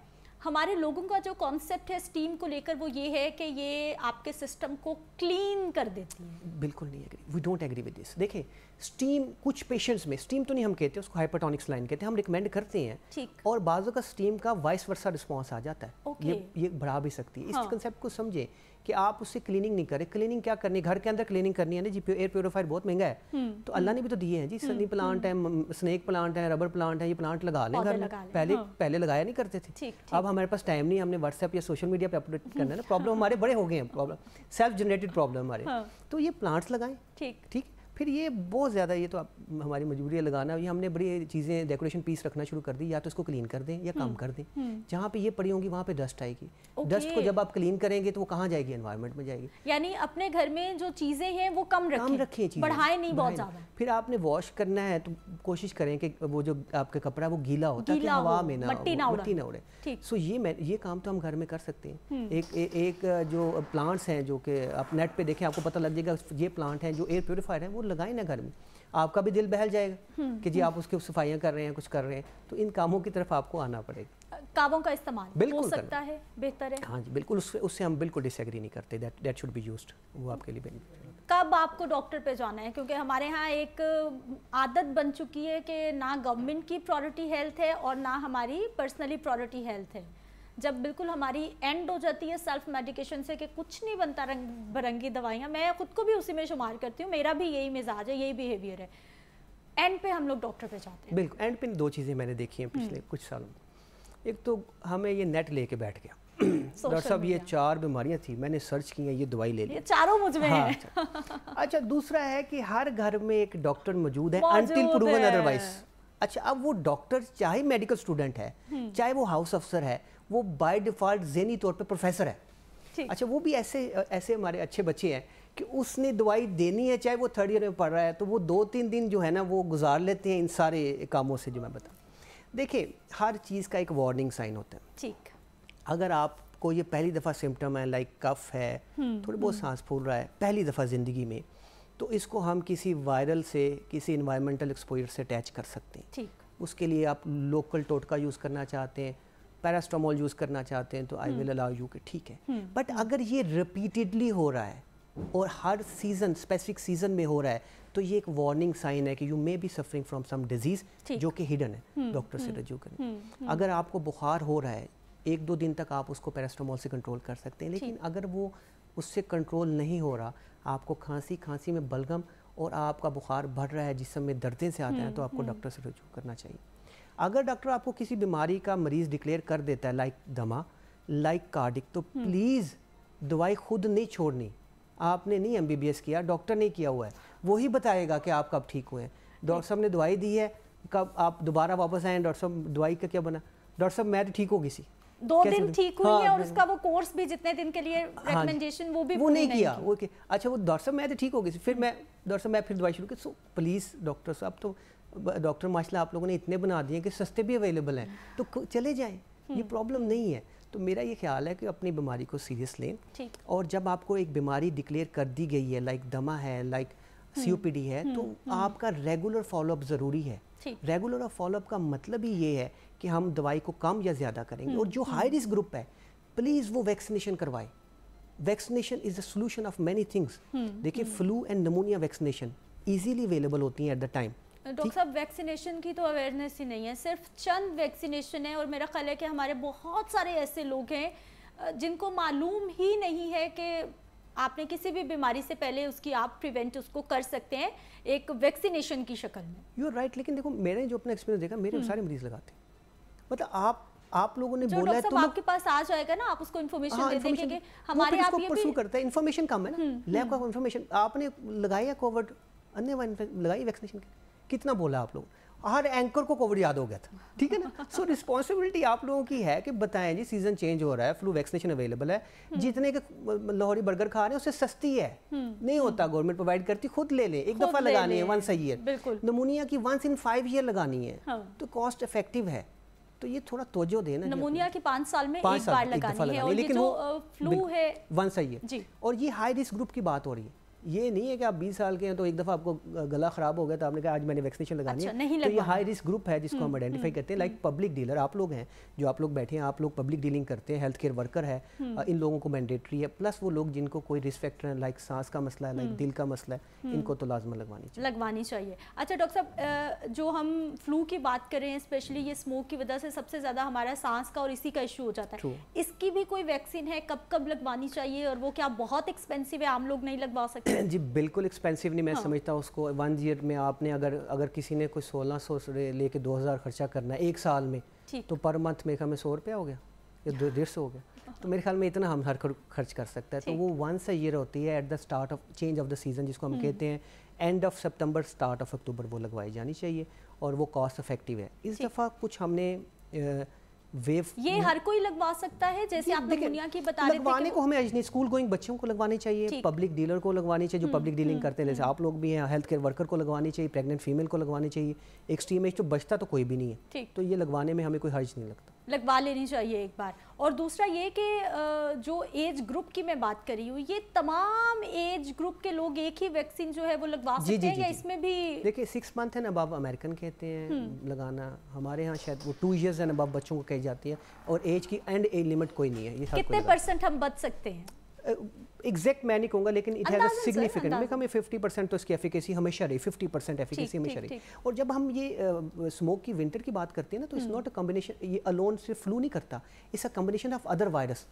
S1: हमारे लोगों का जो कॉन्सेप्ट है स्टीम को लेकर वो ये है कि ये आपके सिस्टम को क्लीन कर देती
S4: है बिल्कुल नहीं agree we don't agree with this देखिए स्टीम कुछ पेशेंट्स में स्टीम तो नहीं हम कहते उसको हाइपरटोनिक लाइन कहते हैं हम रिकमेंड करते हैं और बाजू का स्टीम का वाइस वर्सा रिस्पॉन्स आ जाता है ये ये बढ़ा भी सकती है हाँ. इस कंसेप्ट को समझें कि आप उससे क्लीनिंग नहीं करें क्लीनिंग क्या करनी घर के अंदर क्लीनिंग करनी है ना जी एयर प्योरीफायर बहुत महंगा है हम्म, तो अल्लाह ने हम्म। भी तो दिए हैं जी सनी प्लांट हम्म, है स्नेक प्लांट है रबर प्लांट है ये प्लांट लगा लें घर में पहले हाँ। पहले लगाया नहीं करते थे अब हमारे पास टाइम नहीं हमने व्हाट्सएप या सोशल मीडिया पर अपडेट करना है ना प्रॉब्लम हमारे बड़े हो गए हैं प्रॉब्लम सेल्फ जनरेटेड प्रॉब्लम हमारे हाँ। तो ये प्लांट्स लगाएं ठीक ठीक फिर ये बहुत ज़्यादा ये तो आप हमारी मजबूरी है लगाना ये हमने बड़ी चीज़ें डेकोरेशन पीस रखना शुरू कर दी या तो इसको क्लीन कर दें या कम हम्म, कर दें हम्म। जहाँ पे ये पड़ी होंगी वहाँ पे डस्ट आएगी डस्ट को जब आप क्लीन करेंगे तो वो कहाँ जाएगी एनवायरमेंट में जाएगी
S1: यानी अपने घर में जो चीज़ें हैं वो कम रखें रखे बढ़ाए नहीं बहुत ज़्यादा
S4: फिर आपने वॉश करना है तो कोशिश करें कि वो जो आपका कपड़ा वो गीला होता है हवा में ना मट्टी ना उड़े सो ये ये काम तो हम घर में कर सकते हैं हम्म। एक एक जो प्लांट्स हैं जो कि आप नेट पे देखें आपको पता लग जाएगा ये प्लांट हैं जो एयर प्योरीफायर है वो लगाएं ना घर में आपका भी दिल बहल जाएगा हम्म, कि जी हम्म। आप उसके सफाइयाँ कर रहे हैं कुछ कर रहे हैं तो इन कामों की तरफ आपको आना पड़ेगा
S1: काबों का इस्तेमाल बिल्कुल हो सकता है बेहतर है हाँ जी
S4: बिल्कुल उससे उससे हम बिल्कुल डिसएग्री नहीं करते that that should be used वो आपके लिए बेनिफिट
S1: कब आपको डॉक्टर पे जाना है क्योंकि हमारे यहाँ एक आदत बन चुकी है कि ना गवर्नमेंट की प्रायोरिटी हेल्थ है और ना हमारी पर्सनली प्रायोरिटी हेल्थ है जब बिल्कुल हमारी एंड हो जाती है सेल्फ मेडिकेशन से कि कुछ नहीं बनता रंग बरंगी दवाइयाँ मैं ख़ुद को भी उसी में शुमार करती हूँ मेरा भी यही मिजाज है यही बिहेवियर है एंड पे हम लोग डॉक्टर पे जाते
S4: हैं बिल्कुल एंड पे दो चीज़ें मैंने देखी हैं पिछले हम्म। कुछ सालों में एक तो हमें ये नेट लेके बैठ गया *clears throat*
S1: डॉक्टर साहब ये
S4: चार बीमारियां थी मैंने सर्च की हैं ये दवाई ले ली चारों मुझ में हाँ, अच्छा।, अच्छा दूसरा है कि हर घर में एक डॉक्टर मौजूद है अनटिल प्रूवन अदरवाइज अच्छा अब वो डॉक्टर चाहे मेडिकल स्टूडेंट है हम्म। चाहे वो हाउस अफसर है वो बाय डिफ़ॉल्ट जहनी तौर पे प्रोफेसर है अच्छा वो भी ऐसे ऐसे हमारे अच्छे बच्चे हैं कि उसने दवाई देनी है चाहे वो थर्ड ईयर में पढ़ रहा है तो वो दो तीन दिन जो है ना वो गुजार लेते हैं इन सारे कामों से जो मैं बताऊँ देखिए हर चीज़ का एक वार्निंग साइन होता है ठीक अगर आपको ये पहली दफ़ा सिम्टम है लाइक कफ है हम्म, थोड़ी बहुत हम्म। सांस फूल रहा है पहली दफ़ा ज़िंदगी में तो इसको हम किसी वायरल से किसी इन्वायरमेंटल एक्सपोजर से अटैच कर सकते हैं ठीक उसके लिए आप लोकल टोटका यूज़ करना चाहते हैं पैरास्टामोल यूज़ करना चाहते हैं तो आई विल अलाउ यू कि ठीक है बट हम्म। अगर ये रिपीटेडली हो रहा है और हर सीज़न स्पेसिफिक सीज़न में हो रहा है तो ये एक वार्निंग साइन है कि you may be suffering from some disease जो कि हिडन है डॉक्टर हम्म, से हम्म, रजू करें अगर आपको बुखार हो रहा है एक दो दिन तक आप उसको पैरास्टामोल से कंट्रोल कर सकते हैं लेकिन अगर वो उससे कंट्रोल नहीं हो रहा आपको खांसी खांसी में बलगम और आपका बुखार बढ़ रहा है जिसमें में दर्दें से आता है तो आपको डॉक्टर से रजू करना चाहिए अगर डॉक्टर आपको किसी बीमारी का मरीज डिक्लेयर कर देता है लाइक दमा लाइक कार्डिक तो प्लीज़ हम्म। दवाई खुद नहीं छोड़नी आपने नहीं एम किया डॉक्टर ने किया हुआ है वही बताएगा कि आप कब ठीक हुए हैं डॉक्टर साहब ने दवाई दी है कब आप दोबारा वापस आए डॉक्टर साहब दवाई का क्या बना डॉक्टर साहब मैं तो ठीक होगी सी
S1: दो दिन ठीक हुई हाँ, है और उसका वो कोर्स भी जितने दिन के लिए रिकमेंडेशन हाँ, वो भी वो नहीं, नहीं किया वो
S4: अच्छा वो डॉक्टर साहब मैं तो ठीक होगी सी फिर हम्म। मैं डॉक्टर साहब मैं फिर दवाई शुरू की सो प्लीज़ डॉक्टर साहब तो डॉक्टर माशाला आप लोगों ने इतने बना दिए कि सस्ते भी अवेलेबल हैं तो चले जाए ये प्रॉब्लम हम्म। नहीं है तो मेरा ये ख्याल है कि अपनी बीमारी को सीरियस लें और जब आपको एक बीमारी डिक्लेयर कर दी गई है लाइक दमा है लाइक सीओपीडी हम्म। है तो हम्म, आपका रेगुलर फॉलोअप ज़रूरी है रेगुलर फॉलोअप का मतलब ही ये है कि हम दवाई को कम या ज़्यादा करेंगे और जो हाई रिस्क ग्रुप है प्लीज़ वो वैक्सीनेशन करवाएं vaccination is the solution of many things
S1: देखिए flu
S4: and pneumonia vaccination easily available होती हैं एट द टाइम
S1: डॉक्टर साहब वैक्सीनेशन की तो अवेयरनेस ही नहीं है सिर्फ चंद वैक्सीनेशन है और मेरा ख्याल है कि हमारे बहुत सारे ऐसे लोग हैं जिनको मालूम ही नहीं है कि आपने किसी भी बीमारी से पहले उसकी आप प्रिवेंट उसको कर सकते हैं एक वैक्सीनेशन की शक्ल में
S4: यू राइट लेकिन देखो मैंने जो अपना एक्सपीरियंस देखा मेरे हम्म। सारे मरीज लगाते हैं मतलब आप आप लोगों ने बोला है तो आपके
S1: पास आ जाएगा ना आप उसको इन्फॉर्मेशन हाँ, दे देंगे कि हमारे आप ये परसू
S4: करता है इन्फॉर्मेशन कम है ना लैब हम्म, का इन्फॉर्मेशन हम्म। आपने लगाया कोविड अन्य लगाई वैक्सीनेशन की कितना बोला आप लोग हर एंकर को कोविड याद हो गया था ठीक है ना सो so, रिस्पॉन्सिबिलिटी आप लोगों की है कि बताएं जी सीजन चेंज हो रहा है फ्लू वैक्सीनेशन अवेलेबल है हम्म। जितने के लाहौरी बर्गर खा रहे हैं उससे सस्ती है हम्म। नहीं होता गवर्नमेंट प्रोवाइड करती खुद ले ले एक दफ़ा लगानी है वंस अ बिल्कुल नमूनिया की वंस इन फाइव ईयर लगानी है हाँ। तो कॉस्ट इफेक्टिव है तो ये थोड़ा तोजो देना नमूनिया
S1: की पांच साल में पाँच साल लगानी है लेकिन फ्लू है
S4: वंस अ और ये हाई रिस्क ग्रुप की बात हो रही है ये नहीं है कि आप 20 साल के हैं तो एक दफ़ा आपको गला ख़राब हो गया तो आपने कहा आज मैंने वैक्सीनेशन लगानी अच्छा, है तो ये हाई रिस्क ग्रुप है जिसको हम्म, हम आइडेंटिफाई हम्म, करते हैं लाइक पब्लिक डीलर आप लोग हैं जो आप लोग बैठे हैं आप लोग पब्लिक डीलिंग करते हैं हेल्थ केयर वर्कर है हम्म। इन लोगों को मैंडेटरी है प्लस वो लोग जिनको कोई रिस्क फैक्टर है लाइक सांस का मसला है लाइक दिल का मसला है इनको तो लाजमा लगवानी
S1: चाहिए लगवानी चाहिए अच्छा डॉक्टर साहब जो हम फ्लू की बात करें स्पेशली ये स्मोक की वजह से सबसे ज़्यादा हमारा सांस का और इसी का इशू हो जाता है इसकी भी कोई वैक्सीन है कब कब लगवानी चाहिए और वो क्या बहुत एक्सपेंसिव है आम लोग नहीं लगवा सकते
S4: जी बिल्कुल एक्सपेंसिव नहीं मैं हाँ। समझता उसको वन ईयर में आपने अगर अगर किसी ने कोई सोलह सौ लेके दो हज़ार खर्चा करना है एक साल में तो पर मंथ मेरे ख्याल में सौ रुपया हो गया या दो डेढ़ सौ हो गया तो मेरे ख्याल में इतना हम हर खर्च कर सकता है तो वो वंस अ ईयर होती है at the start of change of the season जिसको हम हम्म। कहते हैं end of September start of October वो लगवाई जानी चाहिए और वो कॉस्ट अफेक्टिव है इस दफ़ा कुछ हमने वेव ये हर कोई
S1: लगवा सकता है जैसे आप दुनिया की बता रहे लगवाने को
S4: हमें स्कूल गोइंग बच्चों को लगवानी चाहिए पब्लिक डीलर को लगवानी चाहिए जो पब्लिक हम्म, डीलिंग हम्म, करते हैं जैसे हम्म। आप लोग भी हैं हेल्थ केयर वर्कर को लगवानी चाहिए प्रेगनेंट फीमेल को लगवानी चाहिए एक्सट्रीम एज तो बचता तो कोई भी नहीं है तो ये लगवाने में हमें कोई हर्ज नहीं लगता
S1: लगवा लेनी चाहिए एक बार और दूसरा ये कि जो एज ग्रुप की मैं बात कर रही हूँ ये तमाम एज ग्रुप के लोग एक ही वैक्सीन जो है वो लगवा जी, सकते जी, हैं या इसमें भी
S4: देखिए six month and above American कहते हैं हम्म। लगाना हमारे यहाँ शायद वो टू ईयर्स एंड अबव बच्चों को कही जाती है और एज की एंड एज लिमिट कोई नहीं है ये कितने परसेंट हम बच सकते हैं एग्जैक्ट मैं नहीं कहूँगा लेकिन इट हैज़ सिग्निफिकेंट मैं हमें 50 परसेंट तो इसकी एफिकेसी हमेशा रही 50 परसेंट एफिकेसी हमेशा रही और जब हम ये स्मोक की विंटर की बात करते हैं ना तो इट्स नॉट अ कॉम्बिनेशन ये अलोन सिर्फ फ्लू नहीं करता it's a combination of other virus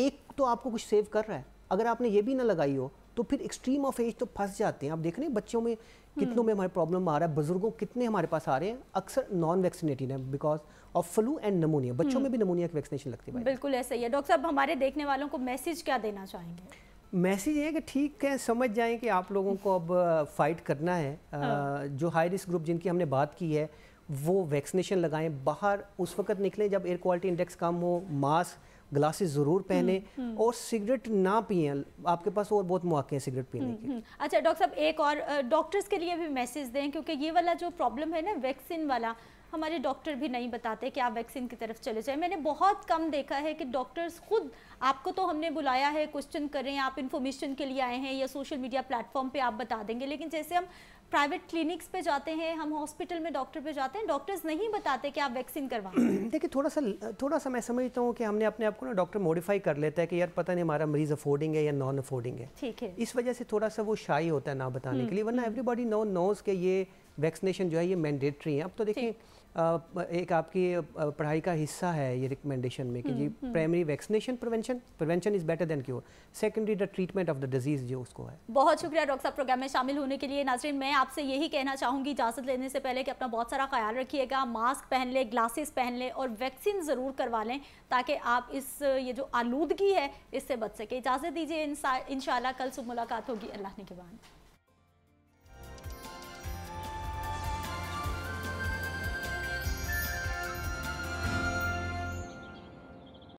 S4: एक तो आपको कुछ सेव कर रहा है अगर आपने ये भी ना लगाई हो तो फिर एक्सट्रीम ऑफ एज तो फंस जाते हैं आप देख रहे हैं बच्चों में कितनों हम्म। में हमारे प्रॉब्लम आ रहा है बुजुर्गों कितने हमारे पास आ रहे हैं अक्सर नॉन वैक्सीनेटेड हैं बिकॉज और फ्लू एंड नमोनिया बच्चों में हम्म। भी नमोनिया की वैक्सीनेशन लगती है
S1: बिल्कुल ऐसा ही है डॉक्टर साहब हमारे देखने वालों को मैसेज क्या देना चाहेंगे
S4: मैसेज ये है कि ठीक है समझ जाएं कि आप लोगों को अब फाइट करना है हाँ। जो हाई रिस्क ग्रुप जिनकी हमने बात की है वो वैक्सीनेशन लगाएं बाहर उस वक्त निकलें जब एयर क्वालिटी इंडेक्स कम हो मास्क ग्लासेस ज़रूर पहने हम्म। और सिगरेट ना पिए आपके पास और बहुत मौके हैं सिगरेट पीने
S1: के हम्म, अच्छा डॉक्टर साहब एक और डॉक्टर्स के लिए भी मैसेज दें क्योंकि ये वाला जो प्रॉब्लम है ना वैक्सीन वाला हमारे डॉक्टर भी नहीं बताते कि आप वैक्सीन की तरफ चले जाएं मैंने बहुत कम देखा है कि डॉक्टर्स खुद आपको तो हमने बुलाया है क्वेश्चन करें आप इन्फॉर्मेशन के लिए आए हैं या सोशल मीडिया प्लेटफॉर्म पे आप बता देंगे लेकिन जैसे हम प्राइवेट क्लिनिक्स पे जाते हैं हम हॉस्पिटल में डॉक्टर पे जाते हैं डॉक्टर्स नहीं बताते कि आप वैक्सीन करवा *clears throat*
S4: देखिए थोड़ा सा थोड़ा सा मैं समझता हूँ कि हमने अपने आप को ना डॉक्टर मॉडिफाई कर लेता है कि यार पता नहीं हमारा मरीज अफोर्डिंग है या नॉन अफोर्डिंग है ठीक है इस वजह से थोड़ा सा वो शाही होता है ना बताने के लिए हम्म, वरना एवरीबॉडी नो नोज के ये वैक्सीनेशन जो है ये मैंडेटरी है अब तो देखिए एक आपकी पढ़ाई का हिस्सा है ये रिकमेंडेशन में कि जी primary vaccination prevention prevention is better than cure secondary the treatment of the disease जो उसको है
S1: बहुत शुक्रिया डॉक्टर साहब प्रोग्राम में शामिल होने के लिए नाजरीन मैं आपसे यही कहना चाहूंगी इजाज़त लेने से पहले कि अपना बहुत सारा ख्याल रखिएगा मास्क पहन लें ग्लासेस पहन लें और वैक्सीन ज़रूर करवा लें ताकि आप इस ये जो आलूदगी है इससे बच सके इजाज़त दीजिए इन कल सुबह मुलाकात होगी अल्लाह ने के बाद